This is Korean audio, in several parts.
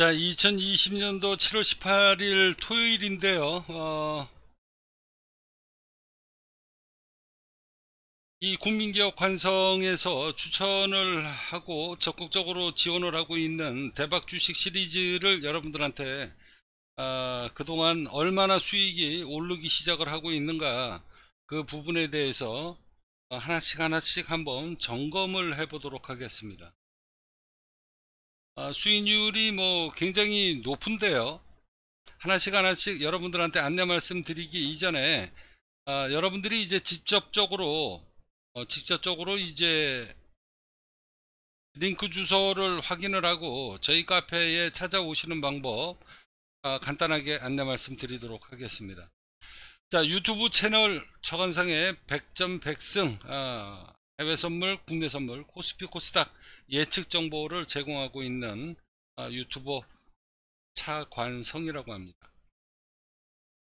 자 2020년도 7월 18일 토요일인데요 어, 이 국민기업 관성에서 추천을 하고 적극적으로 지원을 하고 있는 대박 주식 시리즈를 여러분들한테 아, 그동안 얼마나 수익이 오르기 시작을 하고 있는가 그 부분에 대해서 하나씩 하나씩 한번 점검을 해 보도록 하겠습니다 아, 수익률이 뭐 굉장히 높은데요. 하나씩 하나씩 여러분들한테 안내 말씀드리기 이전에 어, 여러분들이 이제 직접적으로 어, 직접적으로 이제 링크 주소를 확인을 하고 저희 카페에 찾아오시는 방법 어, 간단하게 안내 말씀드리도록 하겠습니다. 자 유튜브 채널 저건상의 100점 100승 어, 해외 선물 국내 선물 코스피 코스닥 예측 정보를 제공하고 있는 아, 유튜버 차관성이라고 합니다.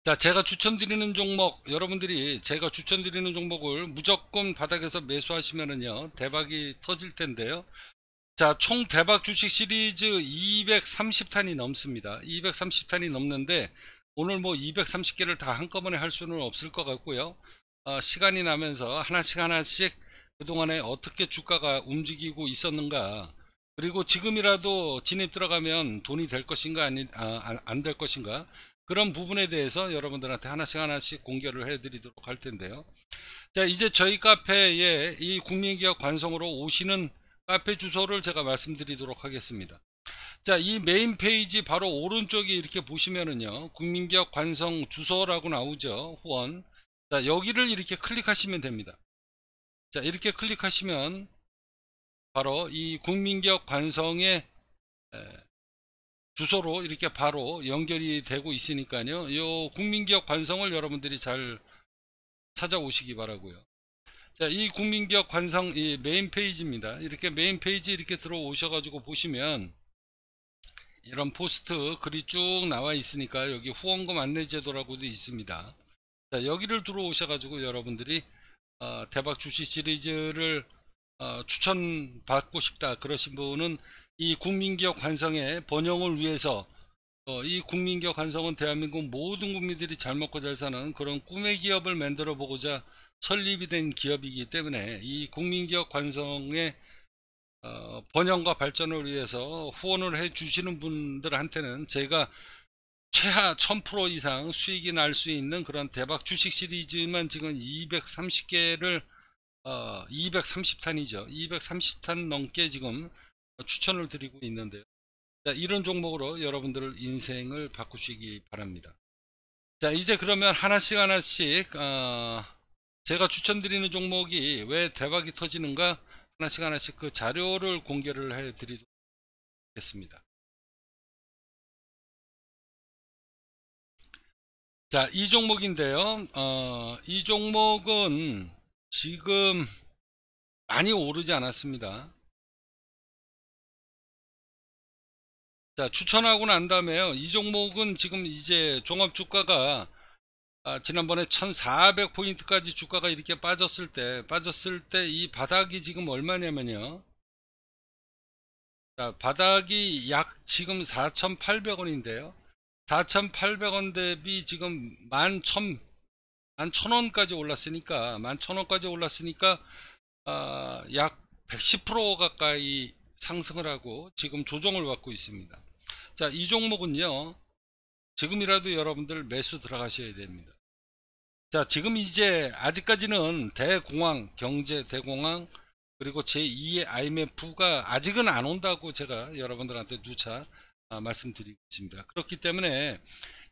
자, 제가 추천드리는 종목, 여러분들이 제가 추천드리는 종목을 무조건 바닥에서 매수하시면은요, 대박이 터질 텐데요. 자, 총 대박 주식 시리즈 230탄이 넘습니다. 230탄이 넘는데, 오늘 뭐 230개를 다 한꺼번에 할 수는 없을 것 같고요. 어, 시간이 나면서 하나씩 하나씩 그동안에 어떻게 주가가 움직이고 있었는가 그리고 지금이라도 진입 들어가면 돈이 될 것인가 아, 안될 것인가 그런 부분에 대해서 여러분들한테 하나씩 하나씩 공개를 해드리도록 할 텐데요. 자 이제 저희 카페에 이 국민기업 관성으로 오시는 카페 주소를 제가 말씀드리도록 하겠습니다. 자 이 메인 페이지 바로 오른쪽에 이렇게 보시면은요 국민기업 관성 주소라고 나오죠 후원 자 여기를 이렇게 클릭하시면 됩니다. 자 이렇게 클릭하시면 바로 이 국민기업 관성의 주소로 이렇게 바로 연결이 되고 있으니까요 요 국민기업 관성을 여러분들이 잘 찾아오시기 바라고요 자, 이 국민기업 관성 이 메인 페이지입니다. 이렇게 메인 페이지 이렇게 들어오셔가지고 보시면 이런 포스트 글이 쭉 나와 있으니까 여기 후원금 안내제도라고도 있습니다. 자, 여기를 들어오셔가지고 여러분들이 어, 대박 주식 시리즈를 어, 추천받고 싶다 그러신 분은 이 국민기업 관성의 번영을 위해서 어, 이 국민기업 관성은 대한민국 모든 국민들이 잘 먹고 잘 사는 그런 꿈의 기업을 만들어 보고자 설립이 된 기업이기 때문에 이 국민기업 관성의 어, 번영과 발전을 위해서 후원을 해 주시는 분들한테는 제가 최하 1000% 이상 수익이 날 수 있는 그런 대박 주식 시리즈만 지금 230개를 어, 230탄이죠. 230탄 넘게 지금 추천을 드리고 있는데요. 자, 이런 종목으로 여러분들 인생을 바꾸시기 바랍니다. 자, 이제 그러면 하나씩 하나씩 어, 제가 추천드리는 종목이 왜 대박이 터지는가 하나씩 하나씩 그 자료를 공개를 해 드리도록 하겠습니다. 자, 이 종목인데요. 어, 이 종목은 지금 많이 오르지 않았습니다. 자, 추천하고 난 다음에요. 이 종목은 지금 이제 종합 주가가 아, 지난번에 1400포인트까지 주가가 이렇게 빠졌을 때, 빠졌을 때 이 바닥이 지금 얼마냐면요. 자, 바닥이 약 지금 4,800원인데요. 4,800원 대비 지금 11,000, 11,000원까지 올랐으니까, 11,000원까지 올랐으니까, 어, 아, 약110% 가까이 상승을 하고 지금 조정을 받고 있습니다. 자, 이 종목은요, 지금이라도 여러분들 매수 들어가셔야 됩니다. 자, 지금 이제 아직까지는 대공황, 경제 대공황, 그리고 제2의 IMF가 아직은 안 온다고 제가 여러분들한테 누차 아, 말씀드리겠습니다. 그렇기 때문에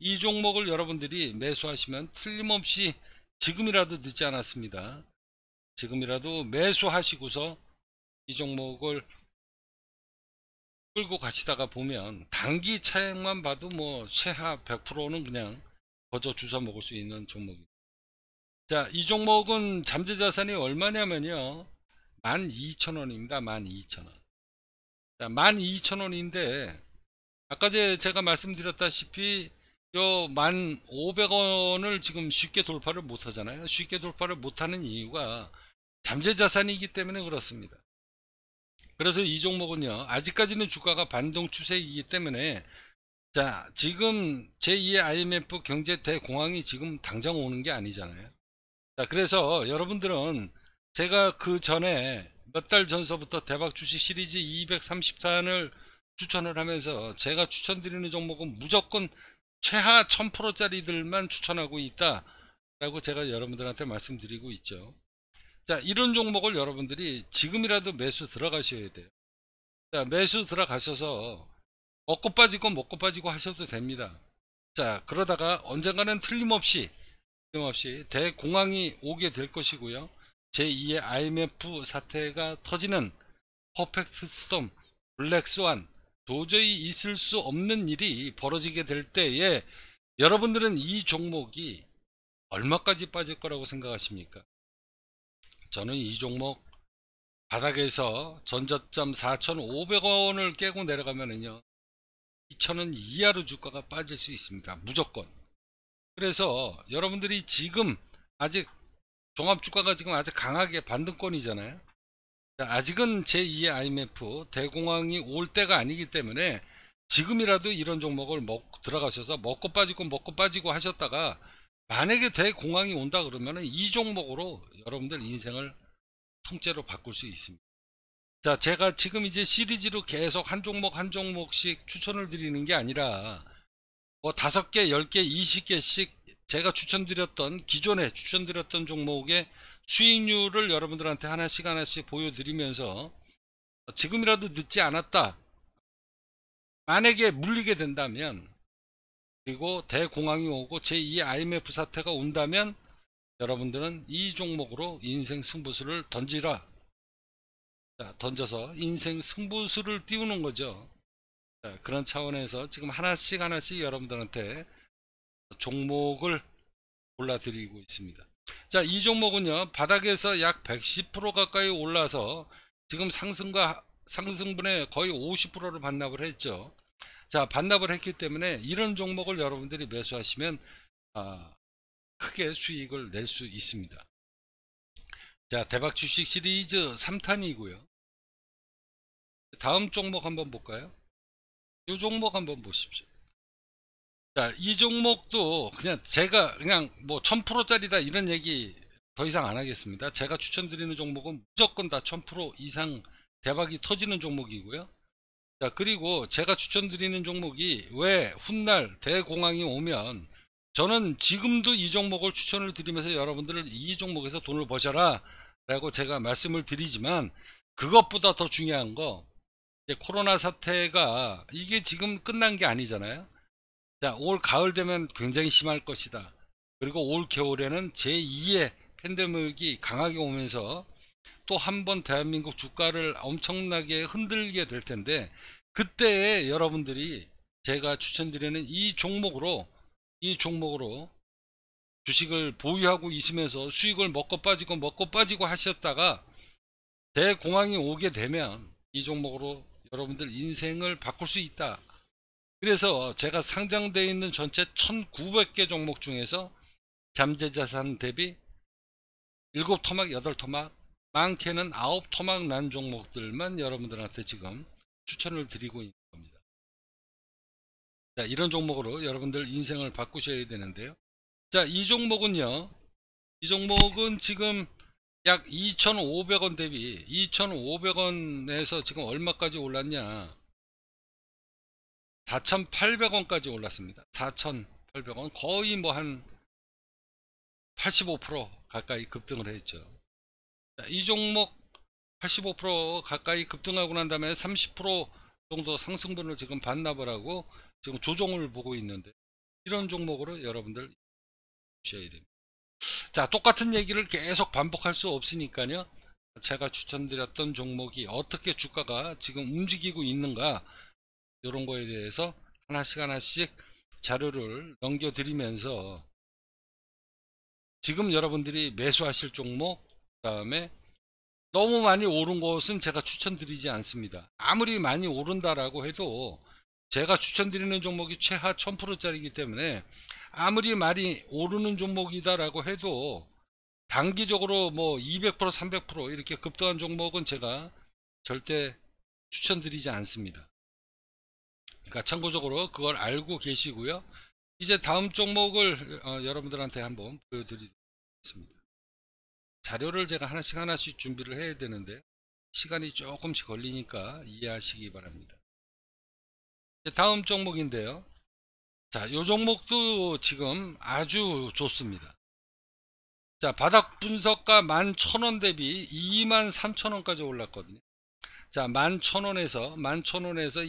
이 종목을 여러분들이 매수하시면 틀림없이 지금이라도 늦지 않았습니다. 지금이라도 매수하시고서 이 종목을 끌고 가시다가 보면 단기 차액만 봐도 뭐 최하 100%는 그냥 거저 주사 먹을 수 있는 종목입니다. 자, 이 종목은 잠재 자산이 얼마냐면요. 12,000원입니다. 12,000원. 자, 12,000원인데 아까 제가 말씀드렸다시피 요 1,500원을 지금 쉽게 돌파를 못 하잖아요. 쉽게 돌파를 못 하는 이유가 잠재 자산이기 때문에 그렇습니다. 그래서 이 종목은요. 아직까지는 주가가 반동 추세이기 때문에 자, 지금 제2의 IMF 경제 대공황이 지금 당장 오는 게 아니잖아요. 자, 그래서 여러분들은 제가 그 전에 몇 달 전서부터 대박 주식 시리즈 230탄을 추천을 하면서 제가 추천드리는 종목은 무조건 최하 1000%짜리들만 추천하고 있다 라고 제가 여러분들한테 말씀드리고 있죠 자 이런 종목을 여러분들이 지금이라도 매수 들어가셔야 돼요 자 매수 들어가셔서 얻고 빠지고 먹고 빠지고 하셔도 됩니다 자 그러다가 언젠가는 틀림없이 틀림없이 대공황이 오게 될 것이고요 제2의 IMF 사태가 터지는 퍼펙트 스톰 블랙스완 도저히 있을 수 없는 일이 벌어지게 될 때에 여러분들은 이 종목이 얼마까지 빠질 거라고 생각하십니까? 저는 이 종목 바닥에서 전저점 4,500원을 깨고 내려가면은요 2,000원 이하로 주가가 빠질 수 있습니다 무조건 그래서 여러분들이 지금 아직 종합주가가 지금 아직 강하게 반등권이잖아요 아직은 제2의 IMF 대공황이 올 때가 아니기 때문에 지금이라도 이런 종목을 먹 들어가셔서 먹고 빠지고 먹고 빠지고 하셨다가 만약에 대공황이 온다 그러면이 종목으로 여러분들 인생을 통째로 바꿀 수 있습니다. 자, 제가 지금 이제 시리즈로 계속 한 종목 한 종목씩 추천을 드리는 게 아니라 뭐 다섯 개, 열 개, 이십 개씩 제가 추천드렸던 기존에 추천드렸던 종목에 수익률을 여러분들한테 하나씩 하나씩 보여드리면서 지금이라도 늦지 않았다. 만약에 물리게 된다면 그리고 대공황이 오고 제2 IMF 사태가 온다면 여러분들은 이 종목으로 인생 승부수를 던지라. 자, 던져서 인생 승부수를 띄우는 거죠. 자, 그런 차원에서 지금 하나씩 하나씩 여러분들한테 종목을 골라드리고 있습니다. 자, 이 종목은요. 바닥에서 약 110% 가까이 올라서 지금 상승과 상승분의 거의 50%를 반납을 했죠. 자, 반납을 했기 때문에 이런 종목을 여러분들이 매수하시면 아, 크게 수익을 낼 수 있습니다. 자, 대박 주식 시리즈 3탄이고요. 다음 종목 한번 볼까요? 이 종목 한번 보십시오. 자, 그러니까 이 종목도 그냥 제가 그냥 뭐 1000%짜리다 이런 얘기 더 이상 안 하겠습니다. 제가 추천드리는 종목은 무조건 다 1000% 이상 대박이 터지는 종목이고요. 자, 그리고 제가 추천드리는 종목이 왜 훗날 대공황이 오면 저는 지금도 이 종목을 추천을 드리면서 여러분들을 이 종목에서 돈을 버셔라 라고 제가 말씀을 드리지만 그것보다 더 중요한 거 코로나 사태가 이게 지금 끝난 게 아니잖아요. 자, 올 가을 되면 굉장히 심할 것이다. 그리고 올 겨울에는 제2의 팬데믹이 강하게 오면서 또 한 번 대한민국 주가를 엄청나게 흔들게 될 텐데 그때 여러분들이 제가 추천드리는 이 종목으로 이 종목으로 주식을 보유하고 있으면서 수익을 먹고 빠지고 먹고 빠지고 하셨다가 대공황이 오게 되면 이 종목으로 여러분들 인생을 바꿀 수 있다 그래서 제가 상장되어 있는 전체 1900개 종목 중에서 잠재자산 대비 7토막 8토막 많게는 9토막 난 종목들만 여러분들한테 지금 추천을 드리고 있는 겁니다 자 이런 종목으로 여러분들 인생을 바꾸셔야 되는데요 자이 종목은요 이 종목은 지금 약 2,500원 대비 2,500원에서 지금 얼마까지 올랐냐 4,800원까지 올랐습니다. 4,800원 거의 뭐 한 85% 가까이 급등을 했죠. 자, 이 종목 85% 가까이 급등하고 난 다음에 30% 정도 상승분을 지금 반납을 하고 지금 조정을 보고 있는데 이런 종목으로 여러분들 주셔야 됩니다. 자 똑같은 얘기를 계속 반복할 수 없으니까요. 제가 추천드렸던 종목이 어떻게 주가가 지금 움직이고 있는가 이런 거에 대해서 하나씩 하나씩 자료를 넘겨드리면서 지금 여러분들이 매수하실 종목 그 다음에 너무 많이 오른 것은 제가 추천드리지 않습니다 아무리 많이 오른다라고 해도 제가 추천드리는 종목이 최하 1000%짜리이기 때문에 아무리 많이 오르는 종목이다라고 해도 단기적으로 뭐200% 300% 이렇게 급등한 종목은 제가 절대 추천드리지 않습니다 그러니까 참고적으로 그걸 알고 계시고요. 이제 다음 종목을 어, 여러분들한테 한번 보여드리겠습니다. 자료를 제가 하나씩 하나씩 준비를 해야 되는데 시간이 조금씩 걸리니까 이해하시기 바랍니다. 다음 종목인데요. 자, 요 종목도 지금 아주 좋습니다. 자, 바닥 분석가 11,000원 대비 23,000원까지 올랐거든요. 자, 11,000원에서 11,000원에서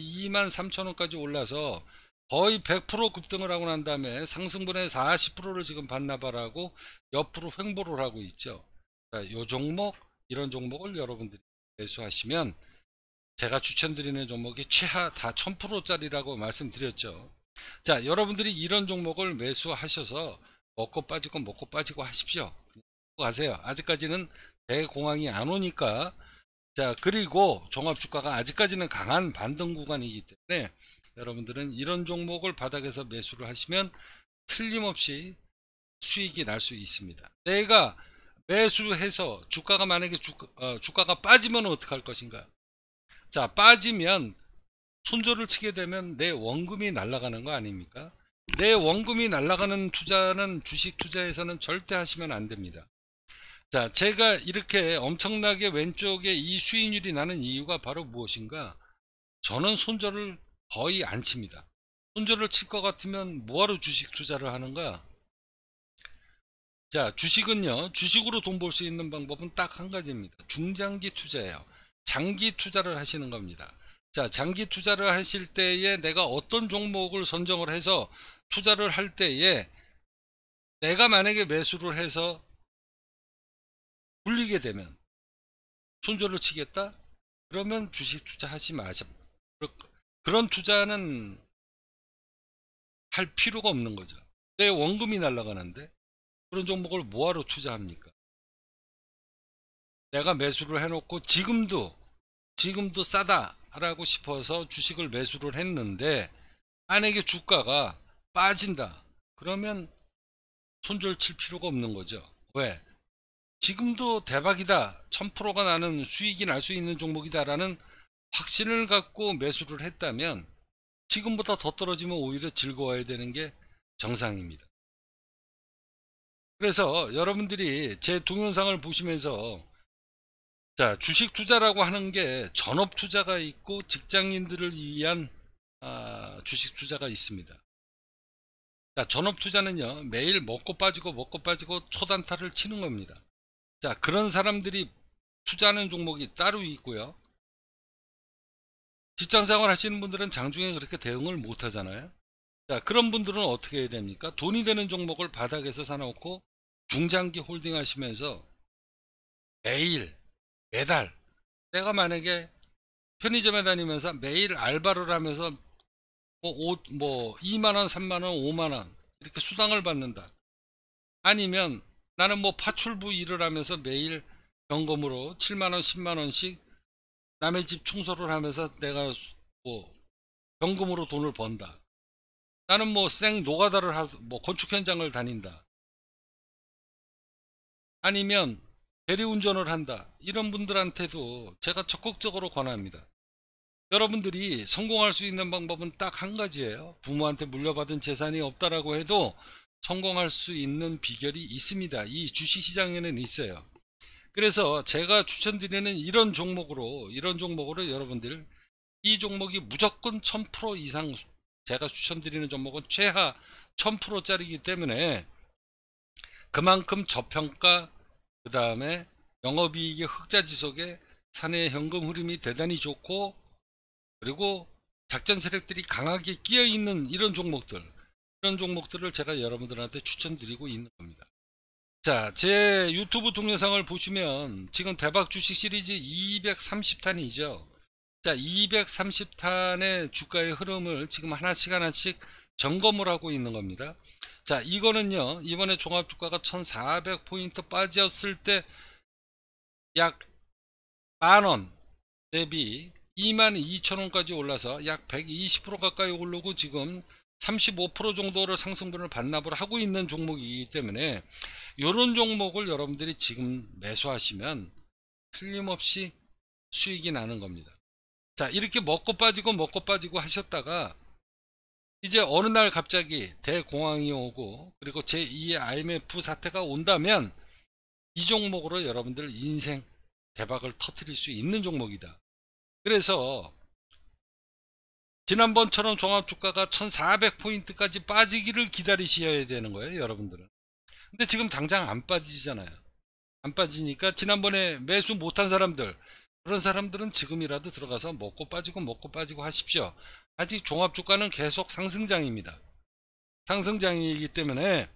23,000원까지 올라서 거의 100% 급등을 하고 난 다음에 상승분의 40%를 지금 받나봐라고 옆으로 횡보를 하고 있죠. 자, 요 종목 이런 종목을 여러분들이 매수하시면 제가 추천드리는 종목이 최하 다 1000%짜리라고 말씀드렸죠. 자, 여러분들이 이런 종목을 매수하셔서 먹고 빠지고 먹고 빠지고 하십시오. 가세요. 아직까지는 대공황이 안 오니까 자 그리고 종합주가가 아직까지는 강한 반등 구간이기 때문에 여러분들은 이런 종목을 바닥에서 매수를 하시면 틀림없이 수익이 날 수 있습니다 내가 매수해서 주가가 만약에 주가, 어, 주가가 빠지면 어떻게 할 것인가 자 빠지면 손절을 치게 되면 내 원금이 날아가는 거 아닙니까 내 원금이 날아가는 투자는 주식 투자에서는 절대 하시면 안 됩니다 자, 제가 이렇게 엄청나게 왼쪽에 이 수익률이 나는 이유가 바로 무엇인가? 저는 손절을 거의 안 칩니다. 손절을 칠 것 같으면 뭐하러 주식 투자를 하는가? 자, 주식은요, 주식으로 돈 벌 수 있는 방법은 딱 한 가지입니다. 중장기 투자예요. 장기 투자를 하시는 겁니다. 자, 장기 투자를 하실 때에 내가 어떤 종목을 선정을 해서 투자를 할 때에 내가 만약에 매수를 해서 불리게 되면 손절을 치겠다? 그러면 주식 투자하지 마시 그런 투자는 할 필요가 없는 거죠. 내 원금이 날라가는데 그런 종목을 뭐하러 투자합니까? 내가 매수를 해놓고 지금도 지금도 싸다 하라고 싶어서 주식을 매수를 했는데 만약에 주가가 빠진다 그러면 손절 칠 필요가 없는 거죠. 왜? 지금도 대박이다. 1000%가 나는 수익이 날 수 있는 종목이다라는 확신을 갖고 매수를 했다면 지금보다 더 떨어지면 오히려 즐거워야 되는 게 정상입니다. 그래서 여러분들이 제 동영상을 보시면서 자, 주식 투자라고 하는 게 전업 투자가 있고 직장인들을 위한 아, 주식 투자가 있습니다. 자, 전업 투자는요, 매일 먹고 빠지고 먹고 빠지고 초단타를 치는 겁니다. 자, 그런 사람들이 투자하는 종목이 따로 있고요. 직장생활 하시는 분들은 장중에 그렇게 대응을 못 하잖아요. 자, 그런 분들은 어떻게 해야 됩니까? 돈이 되는 종목을 바닥에서 사놓고 중장기 홀딩 하시면서 매일, 매달, 내가 만약에 편의점에 다니면서 매일 알바를 하면서 뭐, 뭐 2만원, 3만원, 5만원 이렇게 수당을 받는다. 아니면 나는 뭐 파출부 일을 하면서 매일 연금으로 7만원 10만원씩 남의 집 청소를 하면서 내가 뭐 연금으로 돈을 번다 나는 뭐 생 노가다를 하, 뭐 건축 현장을 다닌다 아니면 대리운전을 한다 이런 분들한테도 제가 적극적으로 권합니다 여러분들이 성공할 수 있는 방법은 딱 한 가지예요 부모한테 물려받은 재산이 없다라고 해도 성공할 수 있는 비결이 있습니다. 이 주식시장에는 있어요. 그래서 제가 추천드리는 이런 종목으로 이런 종목으로 여러분들 이 종목이 무조건 1000% 이상 제가 추천드리는 종목은 최하 1000% 짜리기 이 때문에 그만큼 저평가 그 다음에 영업이익의 흑자지속에 사내 현금 흐름이 대단히 좋고 그리고 작전 세력들이 강하게 끼어 있는 이런 종목들 이런 종목들을 제가 여러분들한테 추천드리고 있는 겁니다. 자, 제 유튜브 동영상을 보시면 지금 대박 주식 시리즈 230탄이죠. 자, 230탄의 주가의 흐름을 지금 하나씩 하나씩 점검을 하고 있는 겁니다. 자, 이거는요. 이번에 종합 주가가 1400포인트 빠졌을 때 약 만원 대비 22,000원까지 올라서 약 120% 가까이 오르고 지금 35% 정도를 상승분을 반납을 하고 있는 종목이기 때문에 이런 종목을 여러분들이 지금 매수하시면 틀림없이 수익이 나는 겁니다. 자 이렇게 먹고 빠지고 먹고 빠지고 하셨다가 이제 어느 날 갑자기 대공황이 오고 그리고 제2의 IMF 사태가 온다면 이 종목으로 여러분들 인생 대박을 터트릴 수 있는 종목이다. 그래서 지난번처럼 종합주가가 1400포인트까지 빠지기를 기다리셔야 되는 거예요 여러분들은 근데 지금 당장 안 빠지잖아요 안 빠지니까 지난번에 매수 못한 사람들 그런 사람들은 지금이라도 들어가서 먹고 빠지고 먹고 빠지고 하십시오 아직 종합주가는 계속 상승장입니다 상승장이기 때문에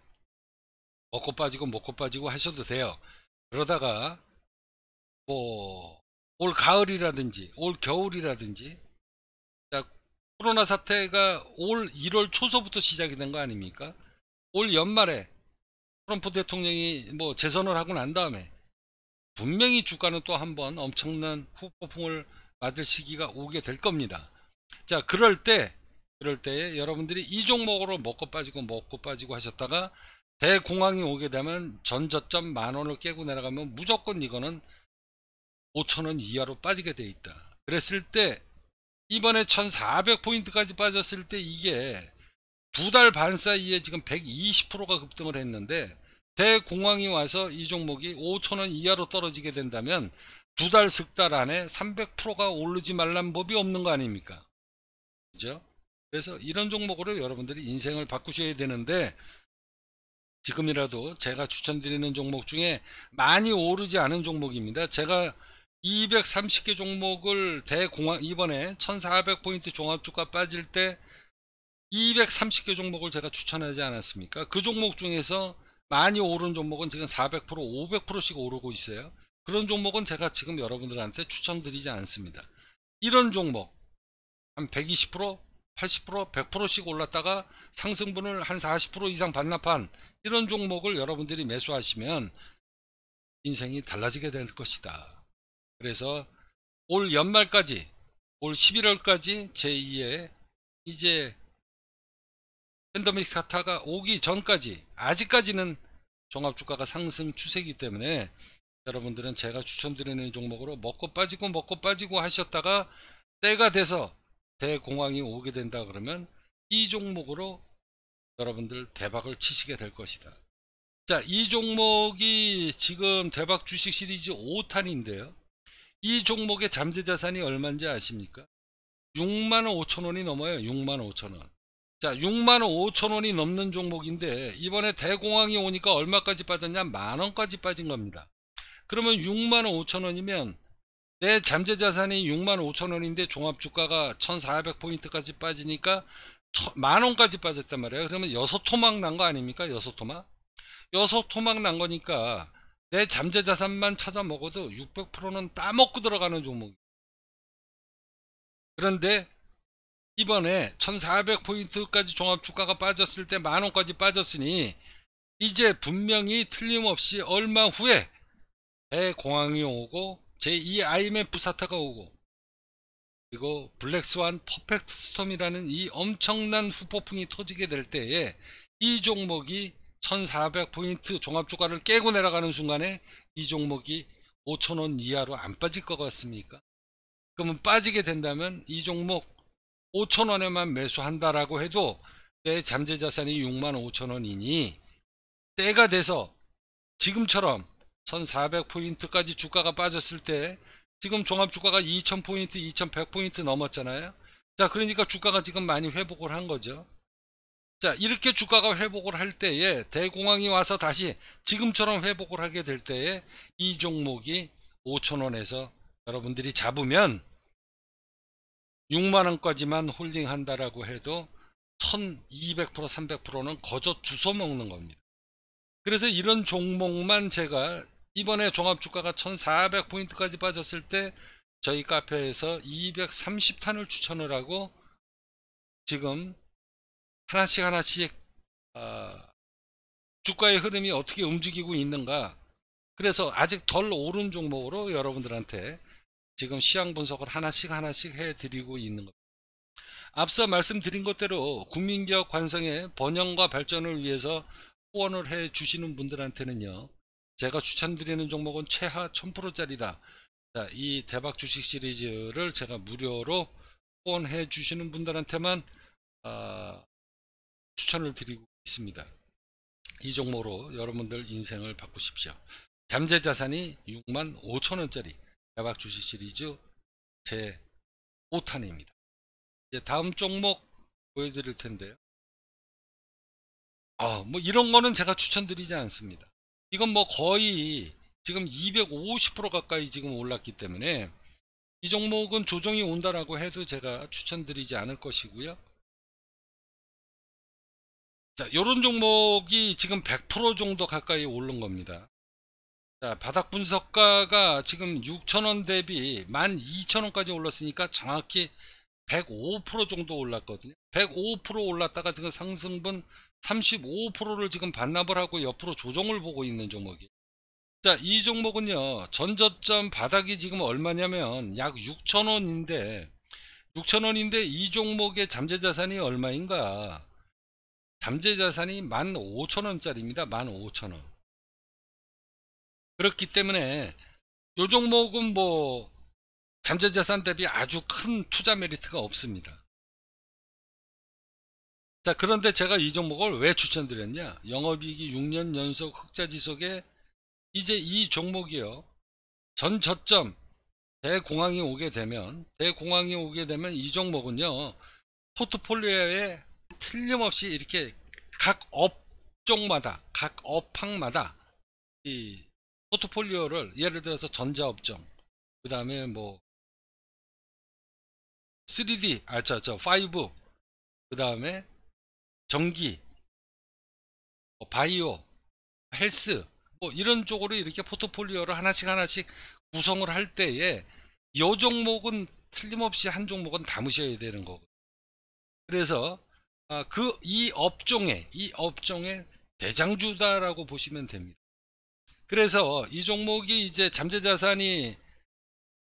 먹고 빠지고 먹고 빠지고 하셔도 돼요 그러다가 뭐 올 가을이라든지 올 겨울이라든지 코로나 사태가 올 1월 초서부터 시작이 된 거 아닙니까? 올 연말에 트럼프 대통령이 뭐 재선을 하고 난 다음에 분명히 주가는 또 한번 엄청난 후폭풍을 맞을 시기가 오게 될 겁니다. 자, 그럴 때, 그럴 때 여러분들이 이 종목으로 먹고 빠지고 먹고 빠지고 하셨다가 대공황이 오게 되면 전저점 만 원을 깨고 내려가면 무조건 이거는 5천 원 이하로 빠지게 돼 있다. 그랬을 때 이번에 1400포인트까지 빠졌을 때 이게 두 달 반 사이에 지금 120%가 급등을 했는데 대공황이 와서 이 종목이 5천원 이하로 떨어지게 된다면 두달석 달 안에 300%가 오르지 말란 법이 없는 거 아닙니까? 그죠? 그래서 이런 종목으로 여러분들이 인생을 바꾸셔야 되는데 지금이라도 제가 추천드리는 종목 중에 많이 오르지 않은 종목입니다. 제가 230개 종목을 대공황 이번에 1400포인트 종합주가 빠질 때 230개 종목을 제가 추천하지 않았습니까? 그 종목 중에서 많이 오른 종목은 지금 400% 500%씩 오르고 있어요. 그런 종목은 제가 지금 여러분들한테 추천드리지 않습니다. 이런 종목 한 120%, 80%, 100%씩 올랐다가 상승분을 한 40% 이상 반납한 이런 종목을 여러분들이 매수하시면 인생이 달라지게 될 것이다. 그래서 올 연말까지 올 11월까지 제2의 이제 팬더믹 사타가 오기 전까지 아직까지는 종합주가가 상승 추세이기 때문에 여러분들은 제가 추천드리는 종목으로 먹고 빠지고 먹고 빠지고 하셨다가 때가 돼서 대공황이 오게 된다 그러면 이 종목으로 여러분들 대박을 치시게 될 것이다. 자, 이 종목이 지금 대박 주식 시리즈 5탄인데요. 이 종목의 잠재자산이 얼마인지 아십니까? 6만 5천 원이 넘어요. 6만 5천 원. 자, 6만 5천 원이 넘는 종목인데 이번에 대공황이 오니까 얼마까지 빠졌냐? 만 원까지 빠진 겁니다. 그러면 6만 5천 원이면 내 잠재 자산이 6만 5천 원인데 종합 주가가 1,400 포인트까지 빠지니까 만 원까지 빠졌단 말이에요. 그러면 여섯 토막 난 거 아닙니까? 여섯 토막. 여섯 토막 난 거니까 내 잠재 자산만 찾아 먹어도 600%는 따먹고 들어가는 종목. 그런데 이번에 1400포인트까지 종합주가가 빠졌을 때 만원까지 빠졌으니 이제 분명히 틀림없이 얼마 후에 대공황이 오고 제2 IMF 사태가 오고 그리고 블랙스완 퍼펙트 스톰이라는 이 엄청난 후폭풍이 터지게 될 때에 이 종목이 1400포인트 종합주가를 깨고 내려가는 순간에 이 종목이 5천원 이하로 안 빠질 것 같습니까? 그러면 빠지게 된다면 이 종목 5천원에만 매수한다라고 해도 내 잠재자산이 6만 5천원이니 때가 돼서 지금처럼 1400포인트까지 주가가 빠졌을 때 지금 종합주가가 2000포인트, 2100포인트 넘었잖아요. 자, 그러니까 주가가 지금 많이 회복을 한 거죠. 자, 이렇게 주가가 회복을 할 때에 대공황이 와서 다시 지금처럼 회복을 하게 될 때에 이 종목이 5천원에서 여러분들이 잡으면 6만원까지만 홀딩한다라고 해도 1200% 300%는 거저 주워 먹는 겁니다. 그래서 이런 종목만 제가 이번에 종합주가가 1400포인트까지 빠졌을 때 저희 카페에서 230탄을 추천을 하고 지금 하나씩 하나씩 어, 주가의 흐름이 어떻게 움직이고 있는가 그래서 아직 덜 오른 종목으로 여러분들한테 지금 시향 분석을 하나씩 하나씩 해드리고 있는 겁니다. 앞서 말씀드린 것대로 국민기업 관성의 번영과 발전을 위해서 후원을 해 주시는 분들한테는요. 제가 추천드리는 종목은 최하 1000%짜리다. 자, 이 대박 주식 시리즈를 제가 무료로 후원해 주시는 분들한테만 어, 추천을 드리고 있습니다. 이 종목으로 여러분들 인생을 바꾸십시오. 잠재 자산이 6만 5천 원짜리 대박 주식 시리즈 제 5탄입니다. 이제 다음 종목 보여드릴 텐데요. 아, 뭐 이런 거는 제가 추천드리지 않습니다. 이건 뭐 거의 지금 250% 가까이 지금 올랐기 때문에 이 종목은 조정이 온다라고 해도 제가 추천드리지 않을 것이고요. 자, 요런 종목이 지금 100% 정도 가까이 오른 겁니다. 자, 바닥 분석가가 지금 6천원 대비 12,000원까지 올랐으니까 정확히 105% 정도 올랐거든요. 105% 올랐다가 지금 상승분 35%를 지금 반납을 하고 옆으로 조정을 보고 있는 종목이. 자, 이 종목은요. 전저점 바닥이 지금 얼마냐면 약 6,000원인데 6,000원인데 이 종목의 잠재 자산이 얼마인가? 잠재자산이 15,000원짜리입니다. 15,000원. 그렇기 때문에 이 종목은 뭐 잠재자산 대비 아주 큰 투자 메리트가 없습니다. 자 그런데 제가 이 종목을 왜 추천드렸냐 영업이익이 6년 연속 흑자지속에 이제 이 종목이요 전 저점 대공황이 오게 되면 대공황이 오게 되면 이 종목은요 포트폴리오에 틀림없이 이렇게 각 업종마다 각업항마다이 포트폴리오를 예를 들어서 전자업종 그 다음에 뭐 3D 아저저 5, 그 다음에 전기, 뭐 바이오, 헬스 뭐 이런 쪽으로 이렇게 포트폴리오를 하나씩 하나씩 구성을 할 때에 요 종목은 틀림없이 한 종목은 담으셔야 되는 거고 그래서 어, 그이 업종에 이 업종의 대장주다라고 보시면 됩니다. 그래서 이 종목이 이제 잠재 자산이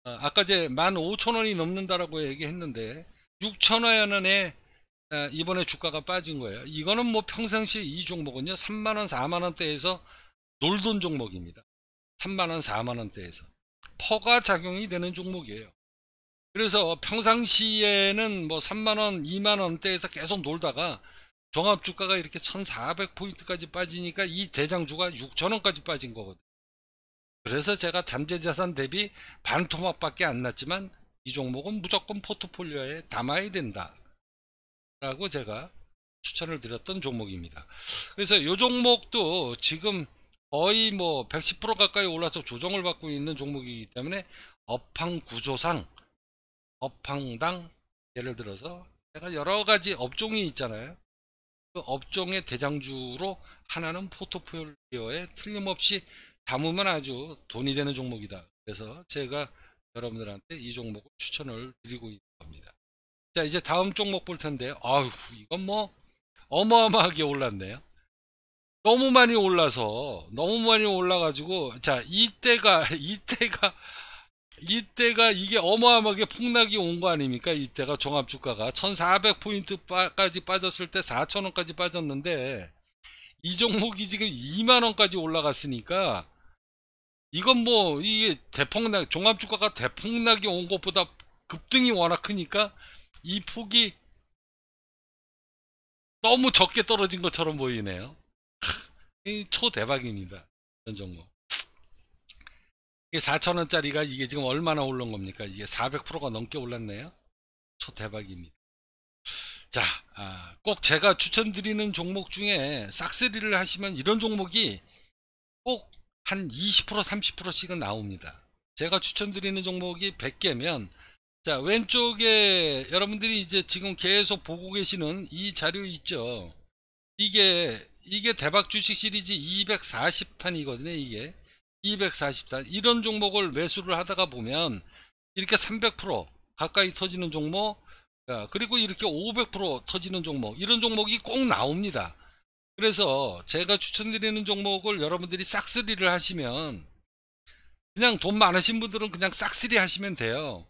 어, 아까 제 15,000원이 넘는다라고 얘기했는데 6,000원 에 어, 이번에 주가가 빠진 거예요. 이거는 뭐 평상시 이 종목은요. 3만원, 4만원대에서 놀던 종목입니다. 3만원, 4만원대에서. 퍼가 작용이 되는 종목이에요. 그래서 평상시에는 뭐 3만원, 2만원대에서 계속 놀다가 종합주가가 이렇게 1400포인트까지 빠지니까 이 대장주가 6천원까지 빠진 거거든. 요 그래서 제가 잠재자산 대비 반토막밖에 안 났지만 이 종목은 무조건 포트폴리오에 담아야 된다. 라고 제가 추천을 드렸던 종목입니다. 그래서 이 종목도 지금 거의 뭐 110% 가까이 올라서 조정을 받고 있는 종목이기 때문에 업황 구조상 업황당 예를 들어서 내가 여러 가지 업종이 있잖아요. 그 업종의 대장주로 하나는 포트폴리오에 틀림없이 담으면 아주 돈이 되는 종목이다. 그래서 제가 여러분들한테 이 종목을 추천을 드리고 있는 겁니다. 자, 이제 다음 종목 볼 텐데, 아유, 이건 뭐 어마어마하게 올랐네요. 너무 많이 올라서 너무 많이 올라가지고 자 이때가 이때가 이때가 이게 어마어마하게 폭락이 온 거 아닙니까? 이때가 종합주가가 1400포인트까지 빠졌을 때 4천원까지 빠졌는데 이 종목이 지금 2만원까지 올라갔으니까 이건 뭐 이게 대폭락 종합주가가 대폭락이 온 것보다 급등이 워낙 크니까 이 폭이 너무 적게 떨어진 것처럼 보이네요 초대박입니다 이런 종목 이게 4천원짜리가 이게 지금 얼마나 오른 겁니까? 이게 400%가 넘게 올랐네요. 초 대박입니다. 자, 아, 꼭 제가 추천드리는 종목 중에 싹쓸이를 하시면 이런 종목이 꼭 한 20% 30%씩은 나옵니다. 제가 추천드리는 종목이 100개면 자 왼쪽에 여러분들이 이제 지금 계속 보고 계시는 이 자료 있죠 이게 이게 대박 주식 시리즈 240탄이거든요 이게 240단 이런 종목을 매수를 하다가 보면 이렇게 300% 가까이 터지는 종목 그리고 이렇게 500% 터지는 종목 이런 종목이 꼭 나옵니다 그래서 제가 추천드리는 종목을 여러분들이 싹쓸이를 하시면 그냥 돈 많으신 분들은 그냥 싹쓸이 하시면 돼요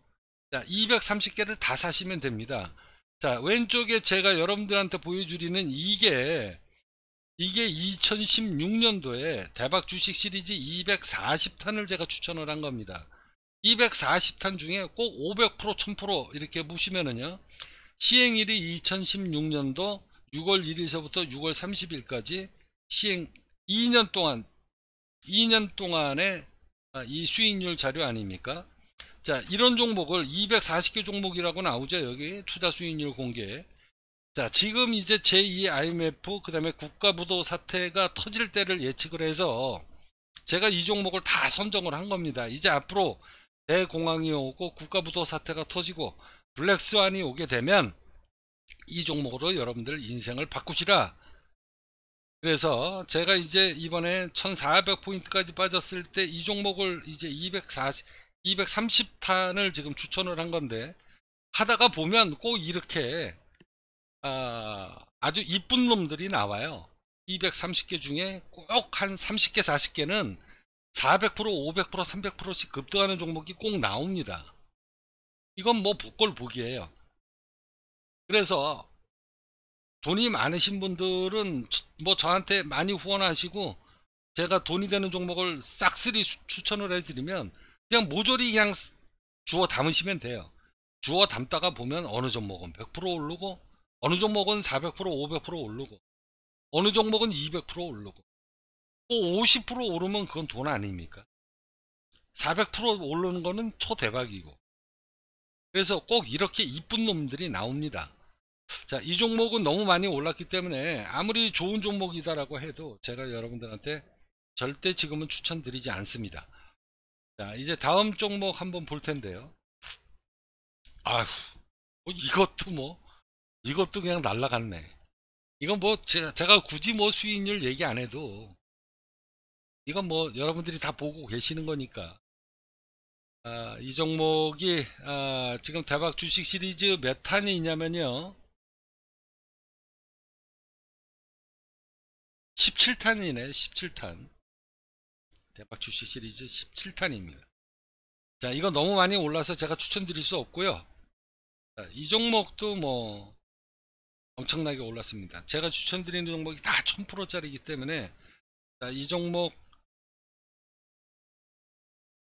자 230개를 다 사시면 됩니다 자 왼쪽에 제가 여러분들한테 보여드리는 이게 이게 2016년도에 대박 주식 시리즈 240탄을 제가 추천을 한 겁니다. 240탄 중에 꼭 500% 1000% 이렇게 보시면은요. 시행일이 2016년도 6월 1일서부터 6월 30일까지 시행 2년 동안 2년 동안의 아, 이 수익률 자료 아닙니까? 자, 이런 종목을 240개 종목이라고 나오죠. 여기 투자 수익률 공개. 자, 지금 이제 제2 IMF 그 다음에 국가부도 사태가 터질 때를 예측을 해서 제가 이 종목을 다 선정을 한 겁니다. 이제 앞으로 대공황이 오고 국가부도 사태가 터지고 블랙스완이 오게 되면 이 종목으로 여러분들 인생을 바꾸시라. 그래서 제가 이제 이번에 1400포인트까지 빠졌을 때 이 종목을 이제 240, 230탄을 지금 추천을 한 건데 하다가 보면 꼭 이렇게 어, 아주 이쁜 놈들이 나와요. 230개 중에 꼭 한 30개, 40개는 400%, 500%, 300%씩 급등하는 종목이 꼭 나옵니다. 이건 뭐 복골 복이에요. 그래서 돈이 많으신 분들은 뭐 저한테 많이 후원하시고 제가 돈이 되는 종목을 싹쓸이 추천을 해드리면 그냥 모조리 그냥 주워 담으시면 돼요. 주워 담다가 보면 어느 종목은 100% 오르고 어느 종목은 400% 500% 오르고 어느 종목은 200% 오르고 또 50% 오르면 그건 돈 아닙니까? 400% 오르는 거는 초대박이고 그래서 꼭 이렇게 이쁜 놈들이 나옵니다. 자, 이 종목은 너무 많이 올랐기 때문에 아무리 좋은 종목이다라고 해도 제가 여러분들한테 절대 지금은 추천드리지 않습니다. 자, 이제 다음 종목 한번 볼 텐데요. 아휴, 뭐 이것도 뭐 이것도 그냥 날라갔네. 이건 뭐 제, 가 굳이 뭐 수익률 얘기 안 해도 이건 뭐 여러분들이 다 보고 계시는 거니까 아, 이 종목이 아, 지금 대박 주식 시리즈 몇 탄이 있냐면요 17탄이네 17탄 대박 주식 시리즈 17탄입니다 자 이거 너무 많이 올라서 제가 추천드릴 수 없고요 자, 이 종목도 뭐 엄청나게 올랐습니다. 제가 추천드리는 종목이 다 1000%짜리이기 때문에 자, 이 종목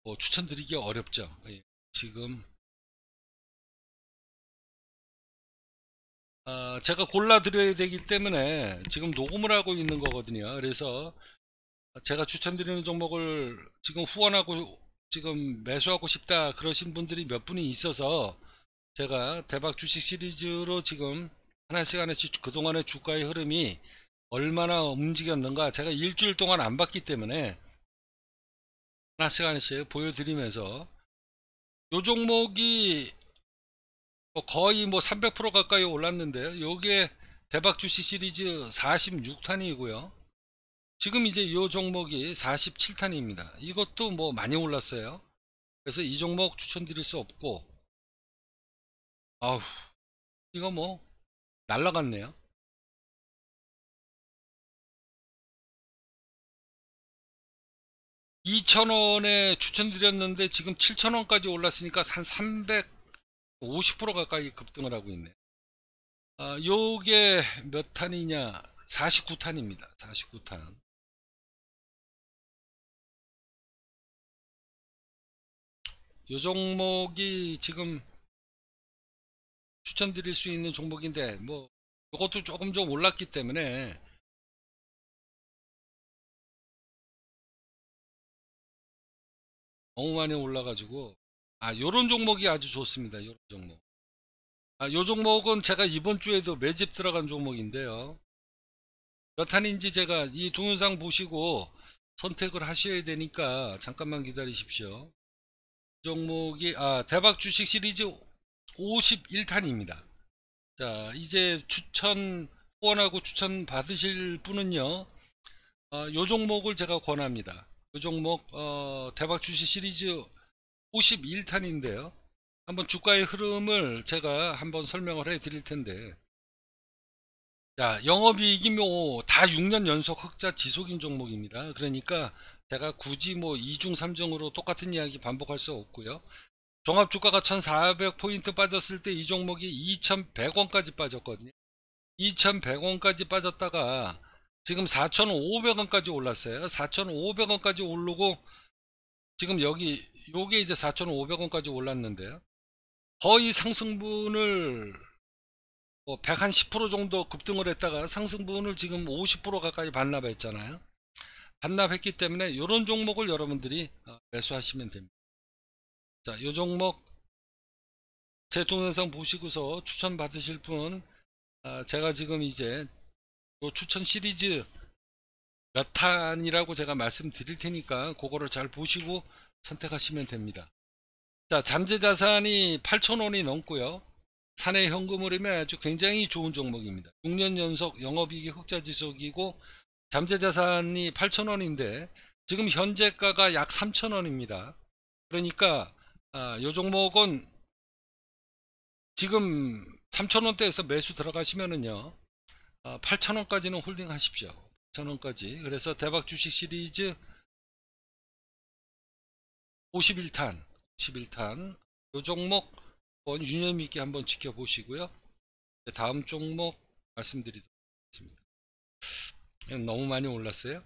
뭐 추천드리기 어렵죠. 예, 지금 아, 제가 골라드려야 되기 때문에 지금 녹음을 하고 있는 거거든요. 그래서 제가 추천드리는 종목을 지금 후원하고 지금 매수하고 싶다 그러신 분들이 몇 분이 있어서 제가 대박 주식 시리즈로 지금 하나 시간에 그동안의 주가의 흐름이 얼마나 움직였는가 제가 일주일 동안 안 봤기 때문에 하나시간씩 보여드리면서 요 종목이 뭐 거의 뭐 300% 가까이 올랐는데요 요게 대박 주식 시리즈 46탄이고요 지금 이제 요 종목이 47탄입니다 이것도 뭐 많이 올랐어요 그래서 이 종목 추천드릴 수 없고 아우 이거 뭐 날라갔네요 이천 원에 추천드렸는데 지금 칠천 원까지 올랐으니까 한 350% 가까이 급등을 하고 있네요. 아, 요게 몇 탄이냐? 4 9 탄입니다 4 9탄요 종목이 지금 추천드릴 수 있는 종목인데 뭐 이것도 조금 좀 올랐기 때문에 너무 많이 올라가지고 아 요런 종목이 아주 좋습니다 요런 종목 아요 종목은 제가 이번 주에도 매집 들어간 종목인데요 몇 한인지 제가 이 동영상 보시고 선택을 하셔야 되니까 잠깐만 기다리십시오 종목이 아 대박 주식 시리즈 51탄입니다. 자, 이제 추천, 후원하고 추천 받으실 분은요, 어, 요 종목을 제가 권합니다. 요 종목, 어, 대박 주식 시리즈 51탄인데요. 한번 주가의 흐름을 제가 한번 설명을 해 드릴 텐데, 자, 영업이익이 뭐다 6년 연속 흑자 지속인 종목입니다. 그러니까 제가 굳이 뭐 2중 3중으로 똑같은 이야기 반복할 수 없고요. 종합 주가가 1400포인트 빠졌을 때 이 종목이 2100원까지 빠졌거든요. 2100원까지 빠졌다가 지금 4500원까지 올랐어요. 4500원까지 오르고 지금 여기 요게 이제 4500원까지 올랐는데요. 거의 상승분을 뭐110% 정도 급등을 했다가 상승분을 지금 50% 가까이 반납했잖아요. 반납했기 때문에 이런 종목을 여러분들이 매수하시면 됩니다. 자, 요 종목 제 동영상 보시고서 추천 받으실 분 아, 제가 지금 이제 요 추천 시리즈 몇 탄이라고 제가 말씀드릴 테니까 그거를 잘 보시고 선택하시면 됩니다. 자, 잠재 자산이 8천원이 넘고요. 사내 현금 흐름에 아주 굉장히 좋은 종목입니다. 6년 연속 영업이익이 흑자 지속이고 잠재 자산이 8천원인데 지금 현재가가 약 3천원입니다. 그러니까 아, 요 종목은 지금 3천원대에서 매수 들어가시면은요 아, 8천원까지는 홀딩 하십시오 8천원까지 그래서 대박 주식 시리즈 51탄 51탄 요 종목 한번 유념 있게 한번 지켜보시고요 네, 다음 종목 말씀드리도록 하겠습니다 예, 너무 많이 올랐어요